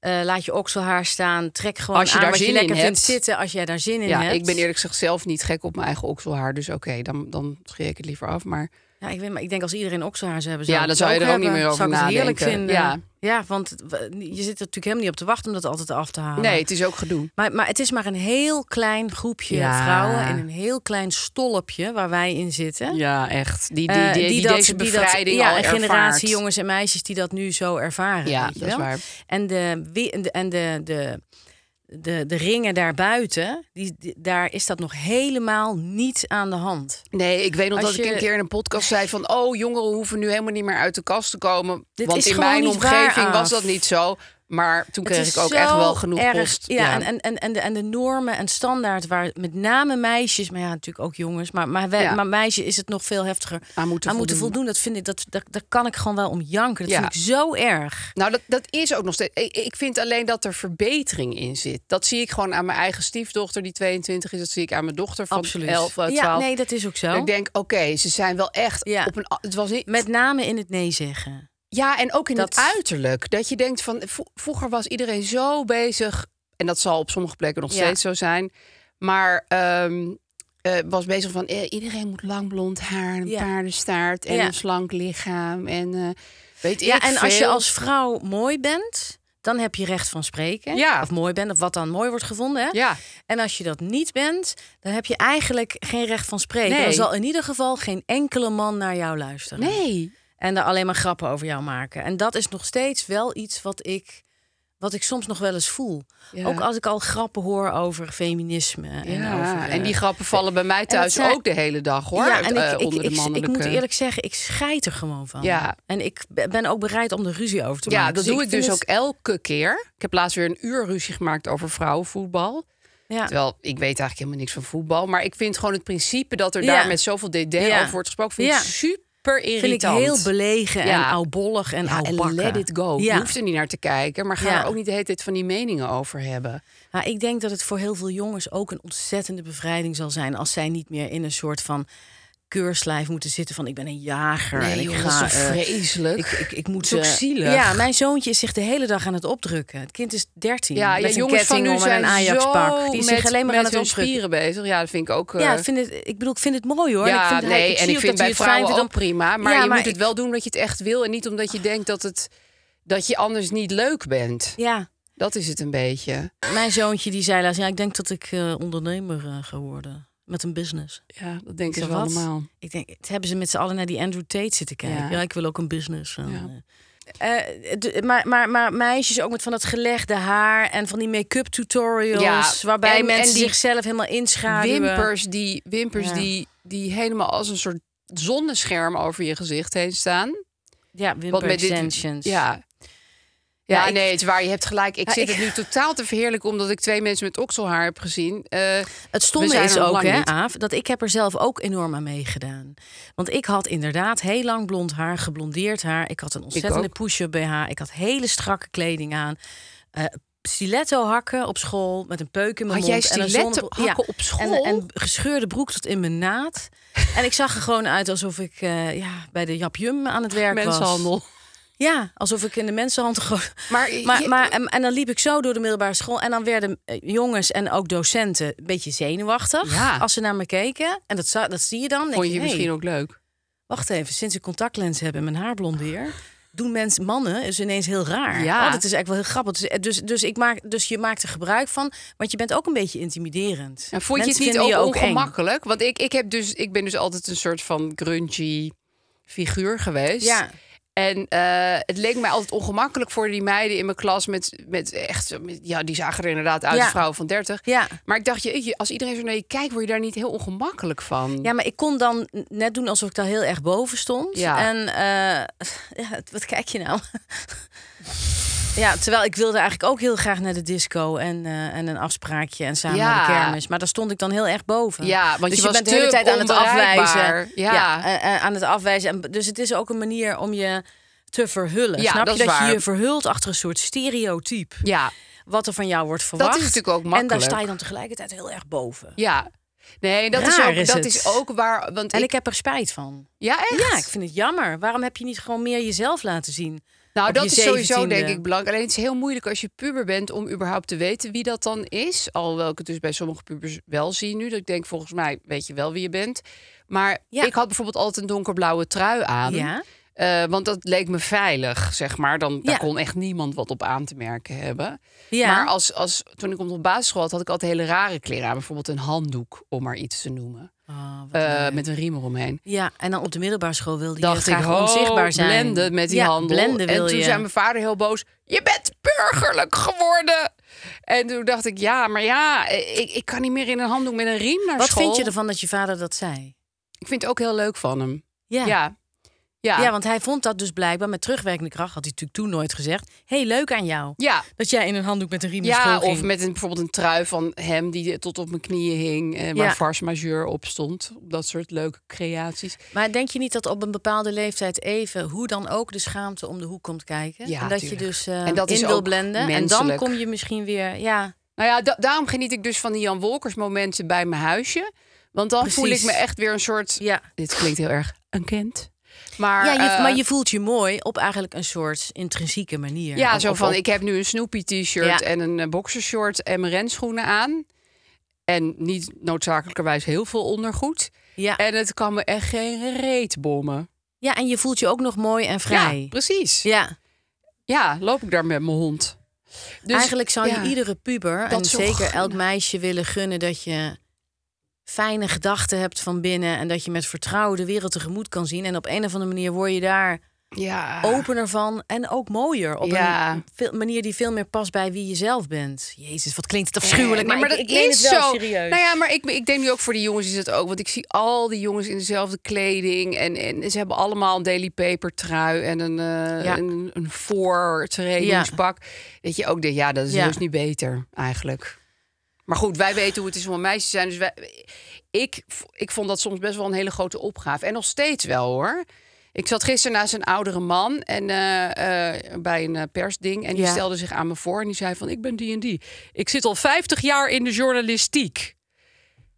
eh, laat je okselhaar staan. Trek gewoon als je aan daar wat zin je lekker in vindt hebt. zitten. Als jij daar zin in hebt. Ja, ik ben eerlijk gezegd zelf niet gek op mijn eigen okselhaar. Dus oké, dan, dan schreef ik het liever af. Maar... Ja, ik, weet, maar ik denk als iedereen okselhaar zou hebben... Zou ja, dan zou je er ook niet meer over zou nadenken. Zou ik het heerlijk vinden. Ja, want je zit er natuurlijk helemaal niet op te wachten om dat altijd af te halen. Nee, het is ook gedoe. Maar, maar het is maar een heel klein groepje vrouwen en een heel klein stolpje waar wij in zitten. Ja, echt. Die, die, eh, die, dat, deze bevrijding die ja, een generatie jongens en meisjes die dat nu zo ervaren. Ja, dat is waar. En de, en de, en de, de de, de ringen daarbuiten, die, daar is dat nog helemaal niet aan de hand. Nee, ik weet nog dat ik een keer in een podcast zei van... oh, jongeren hoeven nu helemaal niet meer uit de kast te komen. Dit want in mijn omgeving was dat niet zo. Maar toen kreeg ik ook echt wel genoeg erg, post. Ja, En, en, en, en, de, en de normen en standaard waar met name meisjes, maar ja, natuurlijk ook jongens, maar, maar, meisje is het nog veel heftiger. Aan moeten, voldoen. Dat vind ik, dat, dat, daar kan ik gewoon wel om janken. Dat vind ik zo erg. Nou, dat, dat is ook nog steeds. Ik, vind alleen dat er verbetering in zit. Dat zie ik gewoon aan mijn eigen stiefdochter, die 22 is. Dat zie ik aan mijn dochter van Absoluut. 11, 12. Eh, ja, nee, dat is ook zo. ik denk, oké, ze zijn wel echt op een. Het was niet... Met name in het nee zeggen. Ja, en ook in het uiterlijk. Dat je denkt van vroeger was iedereen zo bezig. En dat zal op sommige plekken nog steeds zo zijn. Maar ehm, eh, was bezig van eh, iedereen moet lang blond haar, een paardenstaart en een slank lichaam. En, uh, weet ja, en als je als vrouw mooi bent, dan heb je recht van spreken. Ja. Of mooi bent, of wat dan mooi wordt gevonden. Hè? Ja. En als je dat niet bent, dan heb je eigenlijk geen recht van spreken. Nee. Dan zal in ieder geval geen enkele man naar jou luisteren. Nee, en daar alleen maar grappen over jou maken. En dat is nog steeds wel iets wat ik, wat ik soms nog wel eens voel. Ook als ik al grappen hoor over feminisme. En, over, en die grappen vallen bij mij thuis ook de hele dag hoor. Ja, en ik, eh, onder ik, ik, moet eerlijk zeggen, ik scheid er gewoon van. Ja. En ik ben ook bereid om er ruzie over te maken. Ja, dat dus doe ik, dus ook elke keer. Ik heb laatst weer een uur ruzie gemaakt over vrouwenvoetbal. Terwijl ik weet eigenlijk helemaal niks van voetbal. Maar ik vind gewoon het principe dat er daar met zoveel DD over wordt gesproken. Vind ik super super irritant. Vind ik heel belegen en oudbollig en ja, en let it go. Je hoeft er niet naar te kijken, maar ga er ook niet de hele tijd van die meningen over hebben. Nou, ik denk dat het voor heel veel jongens ook een ontzettende bevrijding zal zijn... als zij niet meer in een soort van keurslijf moeten zitten van ik ben een jager. Nee, en ik ga, eh, vreselijk. ik, ik, ik, moet zo eh, zielig. Ja, mijn zoontje is zich de hele dag aan het opdrukken. Het kind is 13. Ja, met jongens van nu zijn een Ajax pak. Die is zich alleen maar aan het opdrukken. bezig. Ja, dat vind ik ook. Ja, eh, ik vind het, ik bedoel, ik vind het mooi hoor. Ja, vind, nee, ik, ik en ik vind bij vrouwen dan... prima. Maar je moet het wel doen omdat je het echt wil en niet omdat je denkt dat het dat je anders niet leuk bent. Ja. Dat is het een beetje. Mijn zoontje die zei laatst, ja, ik denk dat ik ondernemer geworden met een business. Ja, dat denk ik wel allemaal. Ik denk, het hebben ze met z'n allen naar die Andrew Tate zitten kijken. Ja, ik wil ook een business. Eh. ja. Eh, maar, maar, maar meisjes ook met van dat gelegde haar en van die make-up tutorials. waarbij en, mensen die zichzelf helemaal inschaduwen. Wimpers, die, wimpers die, die helemaal als een soort zonnescherm over je gezicht heen staan. Ja, wimper extensions. ja, ja, ik... nee, het is waar. Je hebt gelijk. Ik zit het nu totaal te verheerlijken omdat ik twee mensen met okselhaar heb gezien. Eh, het stomme is ook, hè, Aaf, dat ik heb er zelf ook enorm aan meegedaan. Want ik had inderdaad heel lang blond haar, geblondeerd haar. Ik had een ontzettende push-up BH. Ik had hele strakke kleding aan. Uh, stiletto hakken op school met een peuk in mijn mond. Jij stiletto en een hakken op school? En, gescheurde broek tot in mijn naad. en ik zag er gewoon uit alsof ik eh, ja, bij de Japjum aan het werk <laughs> was. Mensenhandel. Ja, alsof ik in de mensenhand te <laughs> Maar, maar, maar, en, dan liep ik zo door de middelbare school. En dan werden eh, jongens en ook docenten een beetje zenuwachtig. Als ze naar me keken. En dat, dat zie je dan. Vond je, misschien ook leuk? Wacht even, sinds ik contactlens heb en mijn haar weer, ah. doen mensen, mannen, is ineens heel raar. Ja. het oh, dat is eigenlijk wel heel grappig. Dus, eh, dus, dus, ik maak, dus je maakt er gebruik van. Want je bent ook een beetje intimiderend. En vond je het niet ook, ook ongemakkelijk? Want ik, ik, heb dus, ik ben dus altijd een soort van grungy figuur geweest. Ja. En eh, het leek mij altijd ongemakkelijk voor die meiden in mijn klas. Met, met echt, met, ja, die zagen er inderdaad uit, als vrouwen van 30. Ja. Maar ik dacht, je, als iedereen zo naar je kijkt, word je daar niet heel ongemakkelijk van. Ja, maar ik kon dan net doen alsof ik daar heel erg boven stond. Ja. En eh, <laughs> ja, wat kijk je nou? <laughs> Ja, terwijl ik wilde eigenlijk ook heel graag naar de disco en, eh, en een afspraakje en samen naar de kermis. Maar daar stond ik dan heel erg boven. Ja, want dus je, bent de hele tijd aan het afwijzen. Ja, ja eh, eh, aan het afwijzen. En, dus het is ook een manier om je te verhullen. Snap je dat je je verhult achter een soort stereotype? Ja. Wat er van jou wordt verwacht. Dat is natuurlijk ook makkelijk. En daar sta je dan tegelijkertijd heel erg boven. Ja. Nee, dat, is ook, dat is ook waar. Want en ik... ik heb er spijt van. Ja, echt? Ja, ik vind het jammer. Waarom heb je niet gewoon meer jezelf laten zien? Nou, dat is sowieso denk ik belangrijk. Alleen het is heel moeilijk als je puber bent om überhaupt te weten wie dat dan is. Alhoewel ik het dus bij sommige pubers wel zie nu. Dat ik denk, volgens mij weet je wel wie je bent. Maar ik had bijvoorbeeld altijd een donkerblauwe trui aan. Eh, want dat leek me veilig, zeg maar. Dan daar kon echt niemand wat op aan te merken hebben. Maar als, als, toen ik op de basisschool had, had ik altijd hele rare kleren aan. Bijvoorbeeld een handdoek, om maar iets te noemen. Ah, eh, met een riem eromheen. Ja, en dan op de middelbare school wilde Dacht je graag ik, oh, onzichtbaar zijn. blenden met die ja, Blenden en toen je. zei mijn vader heel boos... Je bent burgerlijk geworden! En toen dacht ik, ja, maar ja, ik, ik kan niet meer in een handdoek met een riem naar Wat school. Wat vind je ervan dat je vader dat zei? Ik vind het ook heel leuk van hem. ja. Ja. ja, want hij vond dat dus blijkbaar met terugwerkende kracht, had hij natuurlijk toen nooit gezegd. hey, leuk aan jou. Ja. Dat jij in een handdoek met een riem ja, ging. Of met een, bijvoorbeeld een trui van hem die tot op mijn knieën hing. en eh, waar ja. Majeur op stond. Dat soort leuke creaties. Maar denk je niet dat op een bepaalde leeftijd even, hoe dan ook, de schaamte om de hoek komt kijken? Ja, en dat je dus eh, in wil blenden. En dan kom je misschien weer. Ja. Nou ja, daarom geniet ik dus van die Jan Wolkers momenten bij mijn huisje. Want dan voel ik me echt weer een soort. Ja. Dit klinkt heel erg een kind. Maar, ja, je, eh, maar je voelt je mooi op eigenlijk een soort intrinsieke manier. Ja, zo van, ik heb nu een Snoopy t-shirt en een uh, boxershort en mijn renschoenen aan. En niet noodzakelijkerwijs heel veel ondergoed. Ja. En het kan me echt geen reet bommen. Ja, en je voelt je ook nog mooi en vrij. Ja, precies. Ja. Ja, loop ik daar met mijn hond. Dus, Eigenlijk zou je iedere puber en zeker elk meisje willen gunnen dat je fijne gedachten hebt van binnen. En dat je met vertrouwen de wereld tegemoet kan zien. En op een of andere manier word je daar ja. opener van en ook mooier. Op een manier die veel meer past bij wie je zelf bent. Jezus, wat klinkt het afschuwelijk. maar, ik, dat het wel zo. serieus. Nou ja, maar ik, ik denk nu ook voor de jongens is het ook. Want ik zie al die jongens in dezelfde kleding. En, en ze hebben allemaal een Daily Paper trui en een, uh, ja. een, een Dat je ook denkt, ja, dat is juist niet beter eigenlijk. Maar goed, wij weten hoe het is om een meisje te zijn. Dus ik, ik vond dat soms best wel een hele grote opgave. En nog steeds wel hoor. Ik zat gisteren naast een oudere man en, eh, eh, bij een eh, persding. En die stelde zich aan me voor en die zei van... ik ben die en die. Ik zit al 50 jaar in de journalistiek.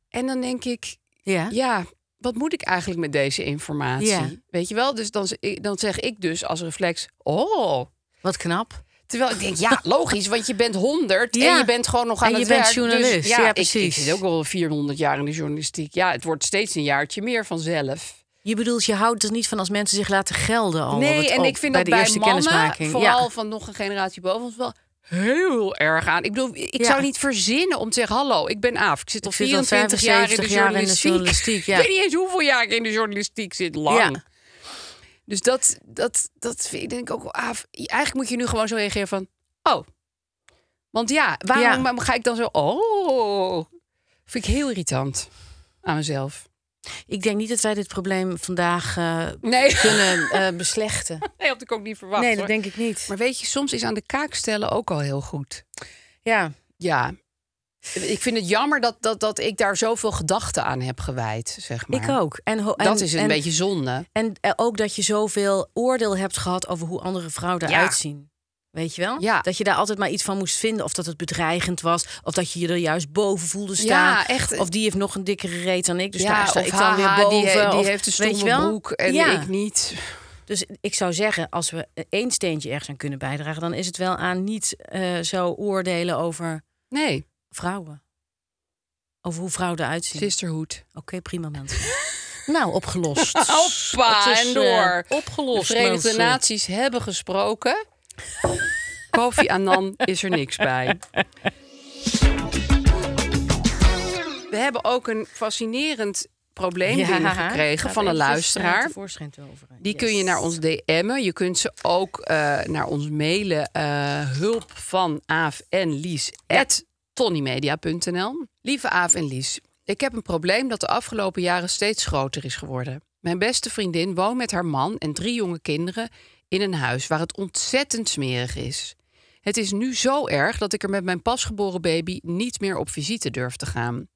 En dan denk ik... ja, ja wat moet ik eigenlijk met deze informatie? Weet je wel? Dus dan, dan zeg ik dus als reflex: Oh. Wat knap. Terwijl ik denk, ja, <laughs> logisch, want je bent 100 en je bent gewoon nog aan het werk. je bent dus journalist, ja, precies. Ik, zit ook al 400 jaar in de journalistiek. Ja, het wordt steeds een jaartje meer vanzelf. Je bedoelt, je houdt er niet van als mensen zich laten gelden al. Nee, en ik vind bij dat de bij mannen, kennismaking. vooral van nog een generatie boven ons wel heel erg aan. Ik bedoel, ik zou niet verzinnen om te zeggen... hallo, ik ben Aaf, ik zit al ik 24 jaar in de journalistiek. <laughs> Ik weet niet eens hoeveel jaar ik in de journalistiek zit, lang. Dus dat, dat, dat vind ik denk ook wel Eigenlijk moet je nu gewoon zo reageren van, oh. Want ja, waarom ga ik dan zo, oh. Vind ik heel irritant aan mezelf. Ik denk niet dat wij dit probleem vandaag eh, nee. <laughs> kunnen eh, beslechten. Nee, had ik ook niet verwacht. Nee, dat denk ik niet. Maar weet je, soms is aan de kaak stellen ook al heel goed. Ja. Ja, ik vind het jammer dat, dat, dat ik daar zoveel gedachten aan heb gewijd. Zeg maar. Ik ook. En, dat is een beetje zonde. En, eh, ook dat je zoveel oordeel hebt gehad over hoe andere vrouwen eruit zien. Weet je wel? Ja. Dat je daar altijd maar iets van moest vinden. Of dat het bedreigend was. Of dat je je er juist boven voelde staan. Ja, echt. Of die heeft nog een dikkere reet dan ik. Dus ja, ik dan weer boven. Die, die heeft een stomme broek en ik niet. Dus ik zou zeggen, als we één steentje ergens aan kunnen bijdragen... dan is het wel aan niet eh, zo oordelen over... Nee vrouwen. Over hoe vrouwen eruit zien. Oké, prima mensen. <laughs> nou, opgelost. <laughs> Hoppa, en eh, door. opgelost, De Verenigde Naties hebben gesproken. Kofi Annan is er niks bij. We hebben ook een fascinerend probleem gekregen van een luisteraar. Die kun je naar ons DM'en. Je kunt ze ook eh, naar ons mailen. Eh, hulp van en Lies. Ja fonnymedia.nl. Lieve Aaf en Lies, ik heb een probleem dat de afgelopen jaren steeds groter is geworden. Mijn beste vriendin woont met haar man en drie jonge kinderen in een huis waar het ontzettend smerig is. Het is nu zo erg dat ik er met mijn pasgeboren baby niet meer op visite durf te gaan.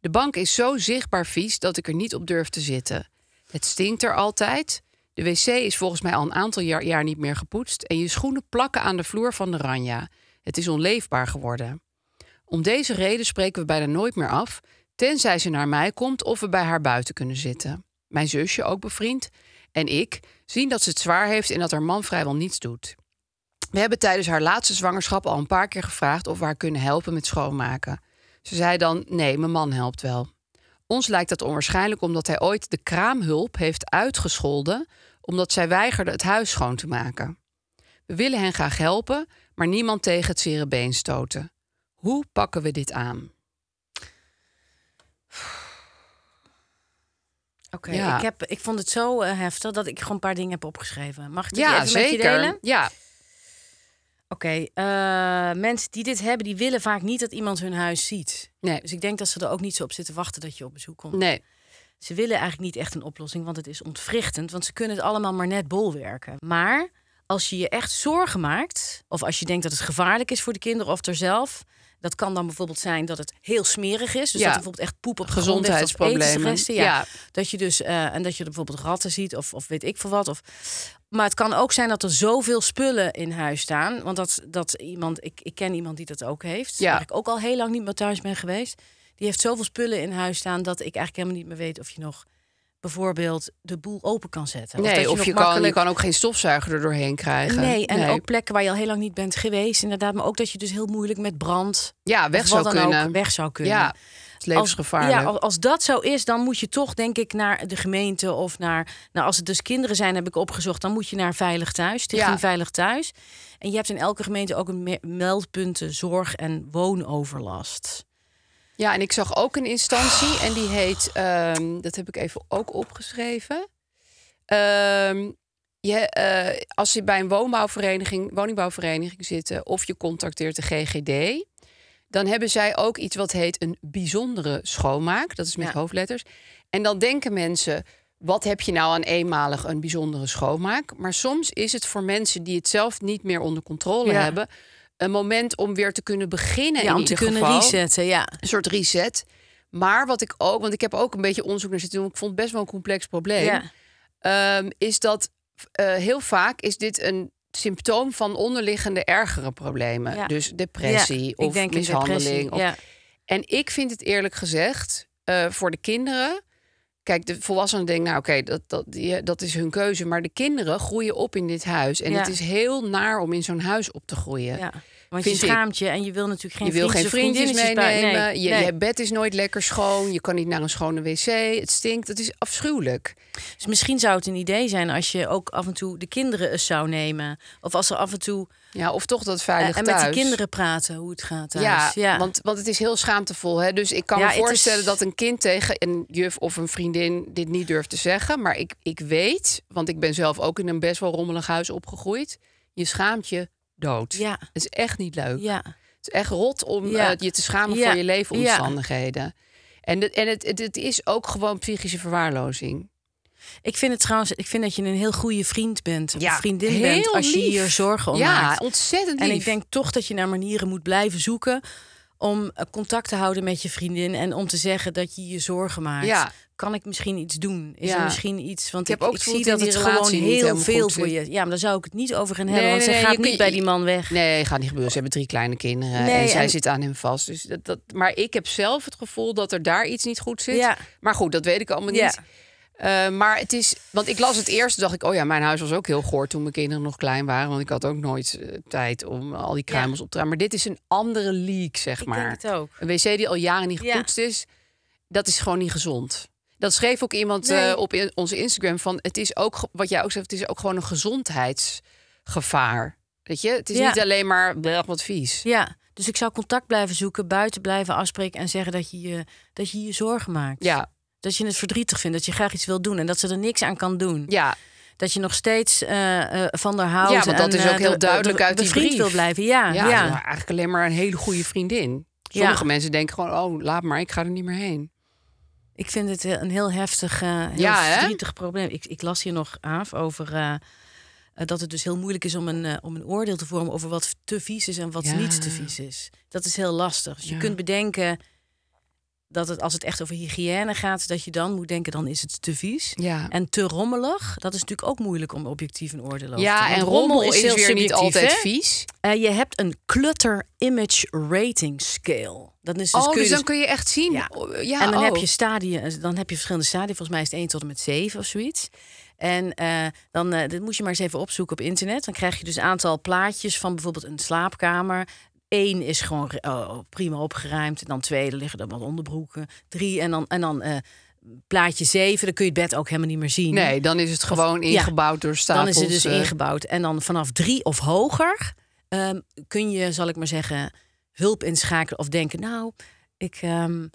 De bank is zo zichtbaar vies dat ik er niet op durf te zitten. Het stinkt er altijd. De wc is volgens mij al een aantal jaar, jaar niet meer gepoetst en je schoenen plakken aan de vloer van de ranja. Het is onleefbaar geworden. Om deze reden spreken we bijna nooit meer af, tenzij ze naar mij komt of we bij haar buiten kunnen zitten. Mijn zusje, ook bevriend, en ik zien dat ze het zwaar heeft en dat haar man vrijwel niets doet. We hebben tijdens haar laatste zwangerschap al een paar keer gevraagd of we haar kunnen helpen met schoonmaken. Ze zei dan: Nee, mijn man helpt wel. Ons lijkt dat onwaarschijnlijk omdat hij ooit de kraamhulp heeft uitgescholden omdat zij weigerde het huis schoon te maken. We willen hen graag helpen, maar niemand tegen het zere been stoten. Hoe pakken we dit aan? Oké, ik ik, ik vond het zo eh, heftig dat ik gewoon een paar dingen heb opgeschreven. Mag ik ja, even zeker. met je delen? Ja, Oké, okay, eh, mensen die dit hebben, die willen vaak niet dat iemand hun huis ziet. Nee. Dus ik denk dat ze er ook niet zo op zitten wachten dat je op bezoek komt. Nee. Ze willen eigenlijk niet echt een oplossing, want het is ontwrichtend. Want ze kunnen het allemaal maar net bolwerken. Maar als je je echt zorgen maakt, of als je denkt dat het gevaarlijk is voor de kinderen of zelf, dat kan dan bijvoorbeeld zijn dat het heel smerig is. Dus ja. dat bijvoorbeeld echt poep op gezondheidsproblemen. ja. ja. Dat je dus eh, en dat je er bijvoorbeeld ratten ziet of, of weet ik veel wat. Of, maar het kan ook zijn dat er zoveel spullen in huis staan. Want dat, dat iemand, ik, ik ken iemand die dat ook heeft. Ja. Waar ik ook al heel lang niet meer thuis ben geweest. Die heeft zoveel spullen in huis staan dat ik eigenlijk helemaal niet meer weet of je nog bijvoorbeeld de boel open kan zetten. Nee, of, je, kan, je kan ook geen stofzuiger er doorheen krijgen. Nee, en ook plekken waar je al heel lang niet bent geweest. Inderdaad, maar ook dat je dus heel moeilijk met brand... Ja, weg zou kunnen. weg zou kunnen. Het is levensgevaarlijk. Als, ja, als dat zo is, dan moet je toch denk ik naar de gemeente of naar... Nou, als het dus kinderen zijn, heb ik opgezocht... dan moet je naar Veilig Thuis, Stichting ja. Veilig Thuis. En je hebt in elke gemeente ook een meldpunten zorg- en woonoverlast. Ja, en ik zag ook een instantie en die heet, ehm, dat heb ik even ook opgeschreven. Ehm, je, eh, als je bij een woonbouwvereniging, woningbouwvereniging zit eh, of je contacteert de GGD, dan hebben zij ook iets wat heet een bijzondere schoonmaak. Dat is met hoofdletters. En dan denken mensen, wat heb je nou aan eenmalig een bijzondere schoonmaak? Maar soms is het voor mensen die het zelf niet meer onder controle hebben, een moment om weer te kunnen beginnen. en in om te kunnen geval. resetten, ja. Een soort reset. Maar wat ik ook, want ik heb ook een beetje onderzoek naar zitten doen, ik vond het best wel een complex probleem. Ehm, is dat eh, heel vaak is dit een symptoom van onderliggende ergere problemen. Dus depressie of mishandeling. of... En ik vind het eerlijk gezegd eh, voor de kinderen. Kijk, de volwassenen denken, nou oké, dat, dat, die, eh, dat is hun keuze. Maar de kinderen groeien op in dit huis. En het is heel naar om in zo'n huis op te groeien je schaamt je en je wil natuurlijk geen, je wil vriendjes meenemen. Nee, je, je, bed is nooit lekker schoon. Je kan niet naar een schone wc. Het stinkt. Het is afschuwelijk. Dus misschien zou het een idee zijn als je ook af en toe de kinderen eens zou nemen. Of als er af en toe. Ja, of toch dat veilig thuis. Eh, en met de kinderen praten hoe het gaat thuis. Ja, Want, want het is heel schaamtevol. Hè? Dus ik kan me voorstellen dat een kind tegen een juf of een vriendin dit niet durft te zeggen. Maar ik, ik weet, want ik ben zelf ook in een best wel rommelig huis opgegroeid. Je schaamt je ja. Het is echt niet leuk. Ja. Het is echt rot om eh, je te schamen voor je leefomstandigheden. En, het, en het, het, is ook gewoon psychische verwaarlozing. Ik vind het trouwens, ik vind dat je een heel goede vriend bent, ja, vriendin bent als je hier zorgen om ja, maakt. Ja, ontzettend lief. En ik denk toch dat je naar manieren moet blijven zoeken om eh, contact te houden met je vriendin en om te zeggen dat je je zorgen maakt. Ja. Kan ik misschien iets doen? Is ja. er misschien iets? Want ik, heb ook zie dat het gewoon heel veel voor je. Ja, maar daar zou ik het niet over gaan hebben. Nee, want gaat niet bij die man weg. Nee, gaat niet gebeuren. Ze hebben drie kleine kinderen en zij zit aan hem vast. Dus dat, dat, maar ik heb zelf het gevoel dat er daar iets niet goed zit. Ja. Maar goed, dat weet ik allemaal niet. Eh, maar het is, want ik las het eerst, dacht ik, oh ja, mijn huis was ook heel goor toen mijn kinderen nog klein waren. Want ik had ook nooit eh, tijd om al die kruimels op te ruimen. Maar dit is een andere leak, zeg ik maar. Denk het ook. Een wc die al jaren niet gepoetst is, dat is gewoon niet gezond. Dat schreef ook iemand eh, op in, onze Instagram van, het is ook, wat jij ook zegt, het is ook gewoon een gezondheidsgevaar. Weet je, het is niet alleen maar wat vies. Ja, dus ik zou contact blijven zoeken, buiten blijven afspreken en zeggen dat je je, dat je, je zorgen maakt. Ja, dat je het verdrietig vindt, dat je graag iets wil doen en dat ze er niks aan kan doen. Ja. Dat je nog steeds eh, eh, van haar houdt. Ja, want dat is ook eh, heel duidelijk uit de, die vriend brief. wil blijven. Ja, ja, eigenlijk alleen maar een hele goede vriendin. Sommige mensen denken gewoon, oh, laat maar, ik ga er niet meer heen. Ik vind het een heel heftig, heel verdrietig probleem. Ik, ik, las hier nog af over dat het dus heel moeilijk is om een, om een oordeel te vormen over wat te vies is en wat niet te vies is. Dat is heel lastig. Dus je kunt bedenken, dat het, als het echt over hygiëne gaat, dat je dan moet denken, dan is het te vies. Ja. En te rommelig, dat is natuurlijk ook moeilijk om objectief een oordeel over te Ja, en rommel, is, weer niet altijd vies. Eh, je hebt een clutter image rating scale. Dat is dus oh, dus, dan dus kun je echt zien. Ja. Oh, en dan, heb oh. je stadia, eh, dan heb je verschillende stadia. Volgens mij is het 1 tot en met 7 of zoiets. En eh, dan uh, moet je maar eens even opzoeken op internet. Dan krijg je dus een aantal plaatjes van bijvoorbeeld een slaapkamer. Één is gewoon oh, oh, prima opgeruimd. En dan tweede liggen er wat onderbroeken. Drie en dan, en dan eh, plaatje zeven, dan kun je het bed ook helemaal niet meer zien. Nee, dan is het gewoon ingebouwd door stapels. Dan is het dus eh. ingebouwd. En dan vanaf drie of hoger ehm, kun je, zal ik maar zeggen, hulp inschakelen of denken, nou, ik. Ehm,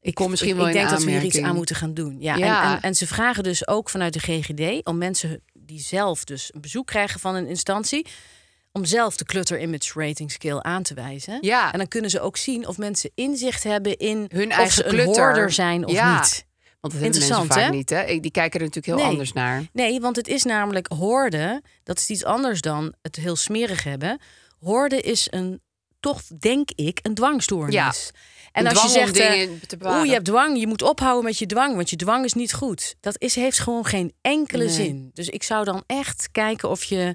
ik kom misschien wel ik denk dat we hier iets aan moeten gaan doen. Ja, En, en, en, ze vragen dus ook vanuit de GGD om mensen die zelf dus een bezoek krijgen van een instantie, om zelf de clutter image rating scale aan te wijzen. Ja. En dan kunnen ze ook zien of mensen inzicht hebben in hun eigen of ze een hoorder zijn of ja. niet. Want dat Interessant, mensen vaak niet. Hè? Die kijken er natuurlijk heel anders naar. Nee, want het is namelijk hoorden. Dat is iets anders dan het heel smerig hebben. Hoorden is een, toch denk ik, een dwangstoornis. Ja. En als je zegt, uh, oeh, je hebt dwang, je moet ophouden met je dwang, want je dwang is niet goed. Dat is, heeft gewoon geen enkele zin. Dus ik zou dan echt kijken of je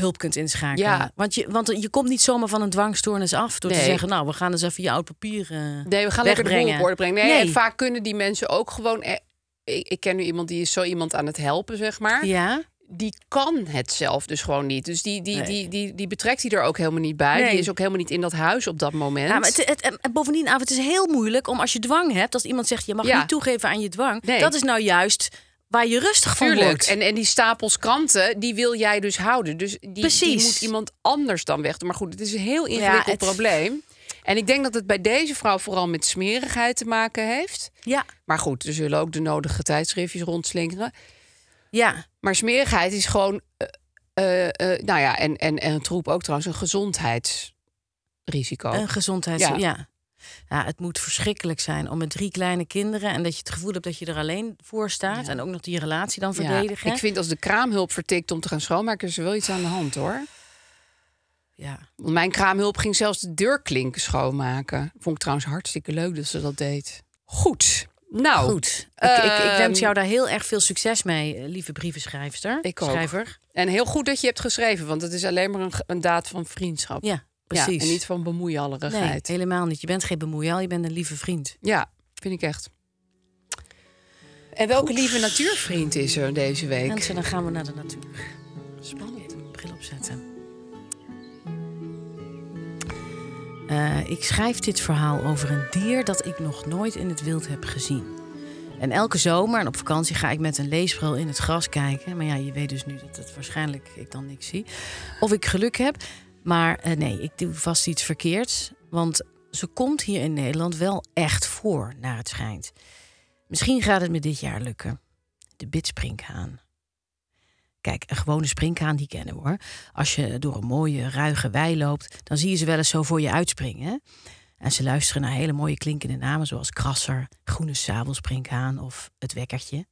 hulp kunt inschakelen. Ja. Want, je, want eh, je komt niet zomaar van een dwangstoornis af door te zeggen, nou, we gaan dus even je oud papier. Eh, nee, we gaan lekker de boel op brengen. Nee, En vaak kunnen die mensen ook gewoon. Eh, ik, ken nu iemand die is zo iemand aan het helpen, zeg maar. Ja die kan het zelf dus gewoon niet. Dus die, die, die, die, die betrekt hij er ook helemaal niet bij. Die is ook helemaal niet in dat huis op dat moment. Ja, maar het, het, het, bovendien, het is heel moeilijk om als je dwang hebt, als iemand zegt je mag ja. niet toegeven aan je dwang. Dat is nou juist waar je rustig van wordt. En, en die stapels kranten, die wil jij dus houden. Dus die, die moet iemand anders dan weg. Maar goed, het is een heel ingewikkeld probleem. En ik denk dat het bij deze vrouw vooral met smerigheid te maken heeft. Ja. Maar goed, er zullen ook de nodige tijdschriftjes rondslingeren. Ja. Maar smerigheid is gewoon, eh, eh, eh, nou ja, en, en, en een troep ook trouwens, een gezondheidsrisico. Een gezondheidsrisico ja ja, het moet verschrikkelijk zijn om met drie kleine kinderen en dat je het gevoel hebt dat je er alleen voor staat en ook nog die relatie dan verdedigen. ik vind als de kraamhulp vertikt om te gaan schoonmaken, is er wel iets aan de hand hoor. Ja. Mijn kraamhulp ging zelfs de deurklinken schoonmaken. Vond ik trouwens hartstikke leuk dat ze dat deed. Goed. Nou, goed. Ik, ik, wens ehm, jou daar heel erg veel succes mee, eh, lieve brievenschrijfster. Ik ook. Schrijver. En heel goed dat je hebt geschreven, want het is alleen maar een, een daad van vriendschap. Ja, Precies. Ja, en niet van bemoeialerigheid. Nee, helemaal niet. Je bent geen bemoeial, je bent een lieve vriend. Ja, vind ik echt. En welke lieve natuurvriend is er deze week? Mensen, dan gaan we naar de natuur. Spannend. bril opzetten. Eh, ik schrijf dit verhaal over een dier dat ik nog nooit in het wild heb gezien. En elke zomer en op vakantie ga ik met een leesbril in het gras kijken. Maar ja, je weet dus nu dat het waarschijnlijk ik dan niks zie. Of ik geluk heb. Maar eh, nee, ik doe vast iets verkeerds. Want ze komt hier in Nederland wel echt voor, naar het schijnt. Misschien gaat het me dit jaar lukken. De bitsprinkhaan. Kijk, een gewone sprinkhaan die kennen we hoor. Als je door een mooie, ruige wei loopt, dan zie je ze wel eens zo voor je uitspringen. En ze luisteren naar hele mooie klinkende namen zoals krasser, groene sabelsprinkhaan of het wekkertje.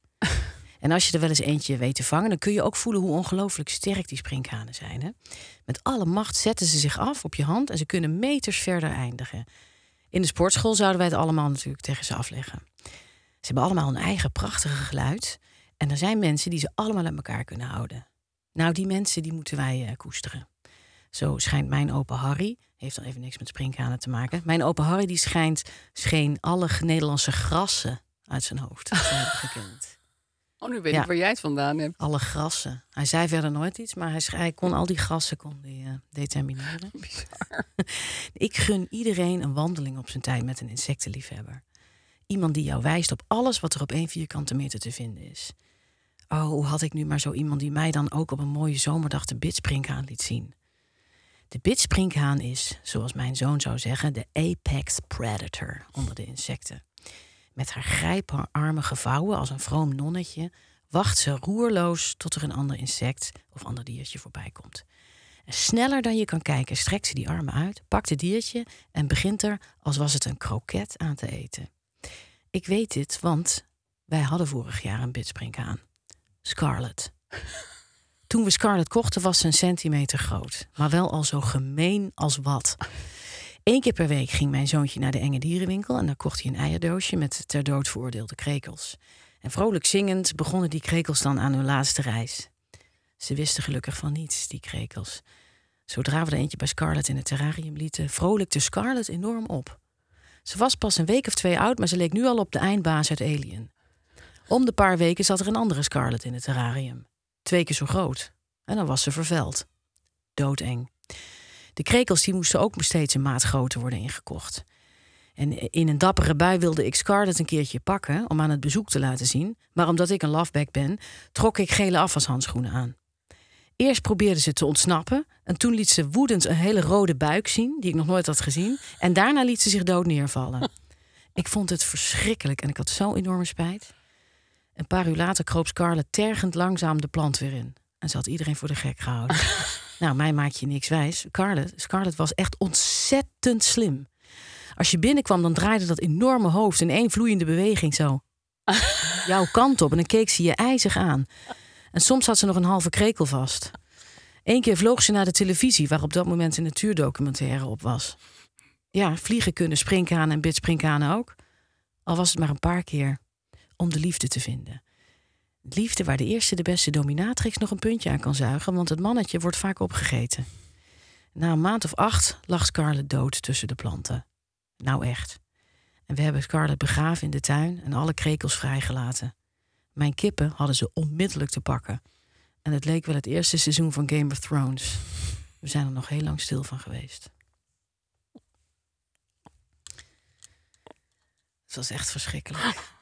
En als je er wel eens eentje weet te vangen, dan kun je ook voelen hoe ongelooflijk sterk die springkanen zijn. Hè? Met alle macht zetten ze zich af op je hand en ze kunnen meters verder eindigen. In de sportschool zouden wij het allemaal natuurlijk tegen ze afleggen. Ze hebben allemaal een eigen prachtige geluid. En er zijn mensen die ze allemaal aan elkaar kunnen houden. Nou, die mensen die moeten wij eh, koesteren. Zo schijnt mijn opa Harry, heeft dan even niks met springkanen te maken. Mijn opa Harry die schijnt, scheen alle Nederlandse grassen uit zijn hoofd te gekend. Oh, nu weet ik waar jij het vandaan hebt. Alle grassen. Hij zei verder nooit iets, maar hij, kon al die grassen kon die, eh, determineren. <laughs> <laughs> ik gun iedereen een wandeling op zijn tijd met een insectenliefhebber. Iemand die jou wijst op alles wat er op één vierkante meter te vinden is. Oh, hoe had ik nu maar zo iemand die mij dan ook op een mooie zomerdag de bitsprinkhaan liet zien. De bitsprinkhaan is, zoals mijn zoon zou zeggen, de apex predator onder de insecten. Met haar grijpen armen gevouwen als een vroom nonnetje, wacht ze roerloos tot er een ander insect of ander diertje voorbij komt. En sneller dan je kan kijken strekt ze die armen uit, pakt het diertje en begint er, als was het een kroket, aan te eten. Ik weet dit, want wij hadden vorig jaar een bitsprink aan. Scarlet. Toen we Scarlet kochten was ze een centimeter groot, maar wel al zo gemeen als wat. Eén keer per week ging mijn zoontje naar de enge dierenwinkel en daar kocht hij een eierdoosje met ter dood veroordeelde krekels. En vrolijk zingend begonnen die krekels dan aan hun laatste reis. Ze wisten gelukkig van niets, die krekels. Zodra we er eentje bij Scarlett in het terrarium lieten, vrolijkte Scarlett enorm op. Ze was pas een week of twee oud, maar ze leek nu al op de eindbaas uit Alien. Om de paar weken zat er een andere Scarlett in het terrarium. Twee keer zo groot. En dan was ze verveld. Doodeng de krekels die moesten ook steeds een maat groter worden ingekocht. En in een dappere bui wilde ik Scarlett een keertje pakken om aan het bezoek te laten zien, maar omdat ik een loveback ben, trok ik gele afwashandschoenen aan. Eerst probeerde ze te ontsnappen en toen liet ze woedend een hele rode buik zien, die ik nog nooit had gezien, en daarna liet ze zich dood neervallen. <laughs> Ik vond het verschrikkelijk en ik had zo enorme spijt. Een paar uur later kroop Scarlett tergend langzaam de plant weer in en ze had iedereen voor de gek gehouden. <laughs> Nou, mij maak je niks wijs. Scarlett, Scarlett was echt ontzettend slim. Als je binnenkwam, dan draaide dat enorme hoofd in één vloeiende beweging zo. <laughs> jouw kant op. En dan keek ze je ijzig aan. En soms had ze nog een halve krekel vast. Eén keer vloog ze naar de televisie, waar op dat moment een natuurdocumentaire op was. Ja, vliegen kunnen, springkanen en bitsprinkhanen ook. Al was het maar een paar keer. Om de liefde te vinden liefde waar de eerste de beste dominatrix nog een puntje aan kan zuigen, want het mannetje wordt vaak opgegeten. Na een maand of acht lag Scarlett dood tussen de planten. Nou echt. En we hebben Scarlett begraven in de tuin en alle krekels vrijgelaten. Mijn kippen hadden ze onmiddellijk te pakken. En het leek wel het eerste seizoen van Game of Thrones. We zijn er nog heel lang stil van geweest. Het was echt verschrikkelijk.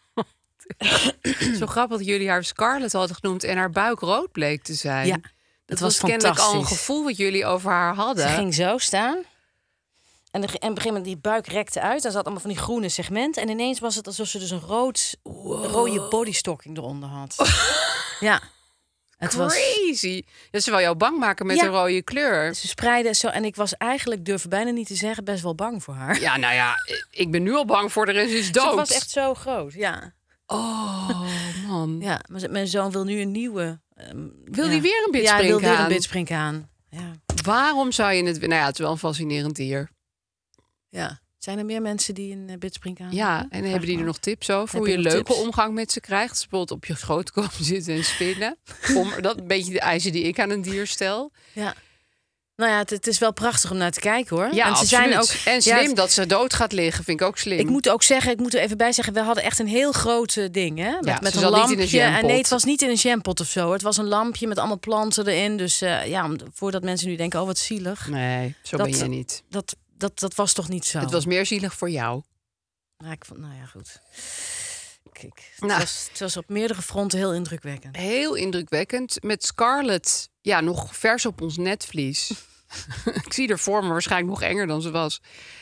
<coughs> Zo grappig dat jullie haar Scarlett hadden genoemd en haar buik rood bleek te zijn. Ja, dat, dat was, was kennelijk al een gevoel wat jullie over haar hadden. Ze ging zo staan. En, en op een gegeven moment die buik rekte uit. Daar zat allemaal van die groene segmenten. En ineens was het alsof ze dus een rood, rode bodystocking eronder had. <laughs> ja. Het Crazy. Was... ze wil jou bang maken met een rode kleur. Ze spreiden zo. En ik was eigenlijk, durf bijna niet te zeggen, best wel bang voor haar. Ja, nou ja, ik ben nu al bang voor de rest is dus dood. Ze was echt zo groot, ja. Oh, man. ja, Maar mijn zoon wil nu een nieuwe. Ehm, wil hij weer een bitspring Ja, wil weer een bitspring aan. Ja. Waarom zou je het... Nou ja, het is wel een fascinerend dier. Ja. Zijn er meer mensen die een eh, bitspring aan? Ja, en hebben die er nog tips over hoe je een leuke omgang met ze krijgt? Bijvoorbeeld op je schoot komen <laughs> zitten en spinnen. Om, dat een beetje de eisen die ik aan een dier stel. Ja. Nou ja, het, is wel prachtig om naar te kijken hoor. Ja, en ze zijn ook. En slim dat ze dood gaat liggen, vind ik ook slim. Ik moet ook zeggen, ik moet er even bij zeggen, we hadden echt een heel groot eh, ding. Hè? Met, ja, met een lampje. en nee, het was niet in een jampot of zo. Het was een lampje met allemaal planten erin. Dus eh, ja, voordat mensen nu denken, oh wat zielig. Nee, zo ben je niet. Dat, dat, dat, was toch niet zo. Het was meer zielig voor jou. Nou, ik vond, nou ja, goed. Nou. het, was, op meerdere fronten heel indrukwekkend. Heel indrukwekkend. Met Scarlett, ja, nog vers op ons netvlies. <laughs> ik zie er voor me waarschijnlijk nog enger dan ze was.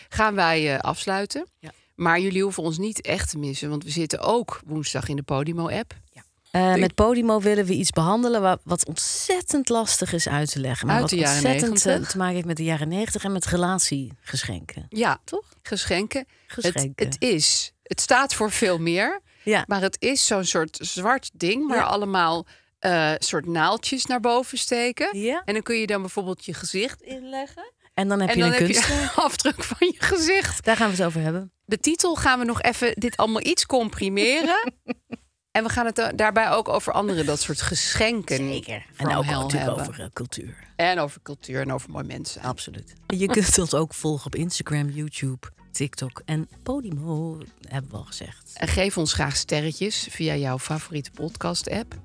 Gaan wij eh, afsluiten. Ja. Maar jullie hoeven ons niet echt te missen, want we zitten ook woensdag in de Podimo-app. Ja. Eh, met Podimo willen we iets behandelen wat, wat, ontzettend lastig is uit te leggen. Maar uit de wat ontzettend eh, te maken heeft met de jaren 90 en met relatiegeschenken. Ja, toch? Geschenken. geschenken. het, is. Het staat voor veel meer. Maar het is zo'n soort zwart ding waar allemaal eh, soort naaltjes naar boven steken. Ja. En dan kun je dan bijvoorbeeld je gezicht inleggen. En dan heb je een kunst. <laughs> afdruk van je gezicht. Daar gaan we het over hebben. De titel gaan we nog even dit allemaal iets comprimeren. <laughs> en we gaan het daarbij ook over andere dat soort geschenken. Zeker. En ook natuurlijk over eh, cultuur. En over cultuur en over mooie mensen. Absoluut. Je kunt ons ook volgen op Instagram, YouTube. TikTok en Podimo, hebben we al gezegd. En geef ons graag sterretjes via jouw favoriete podcast-app.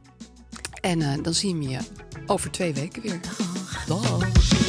En eh, dan zien we je over twee weken weer. Dag. Dag.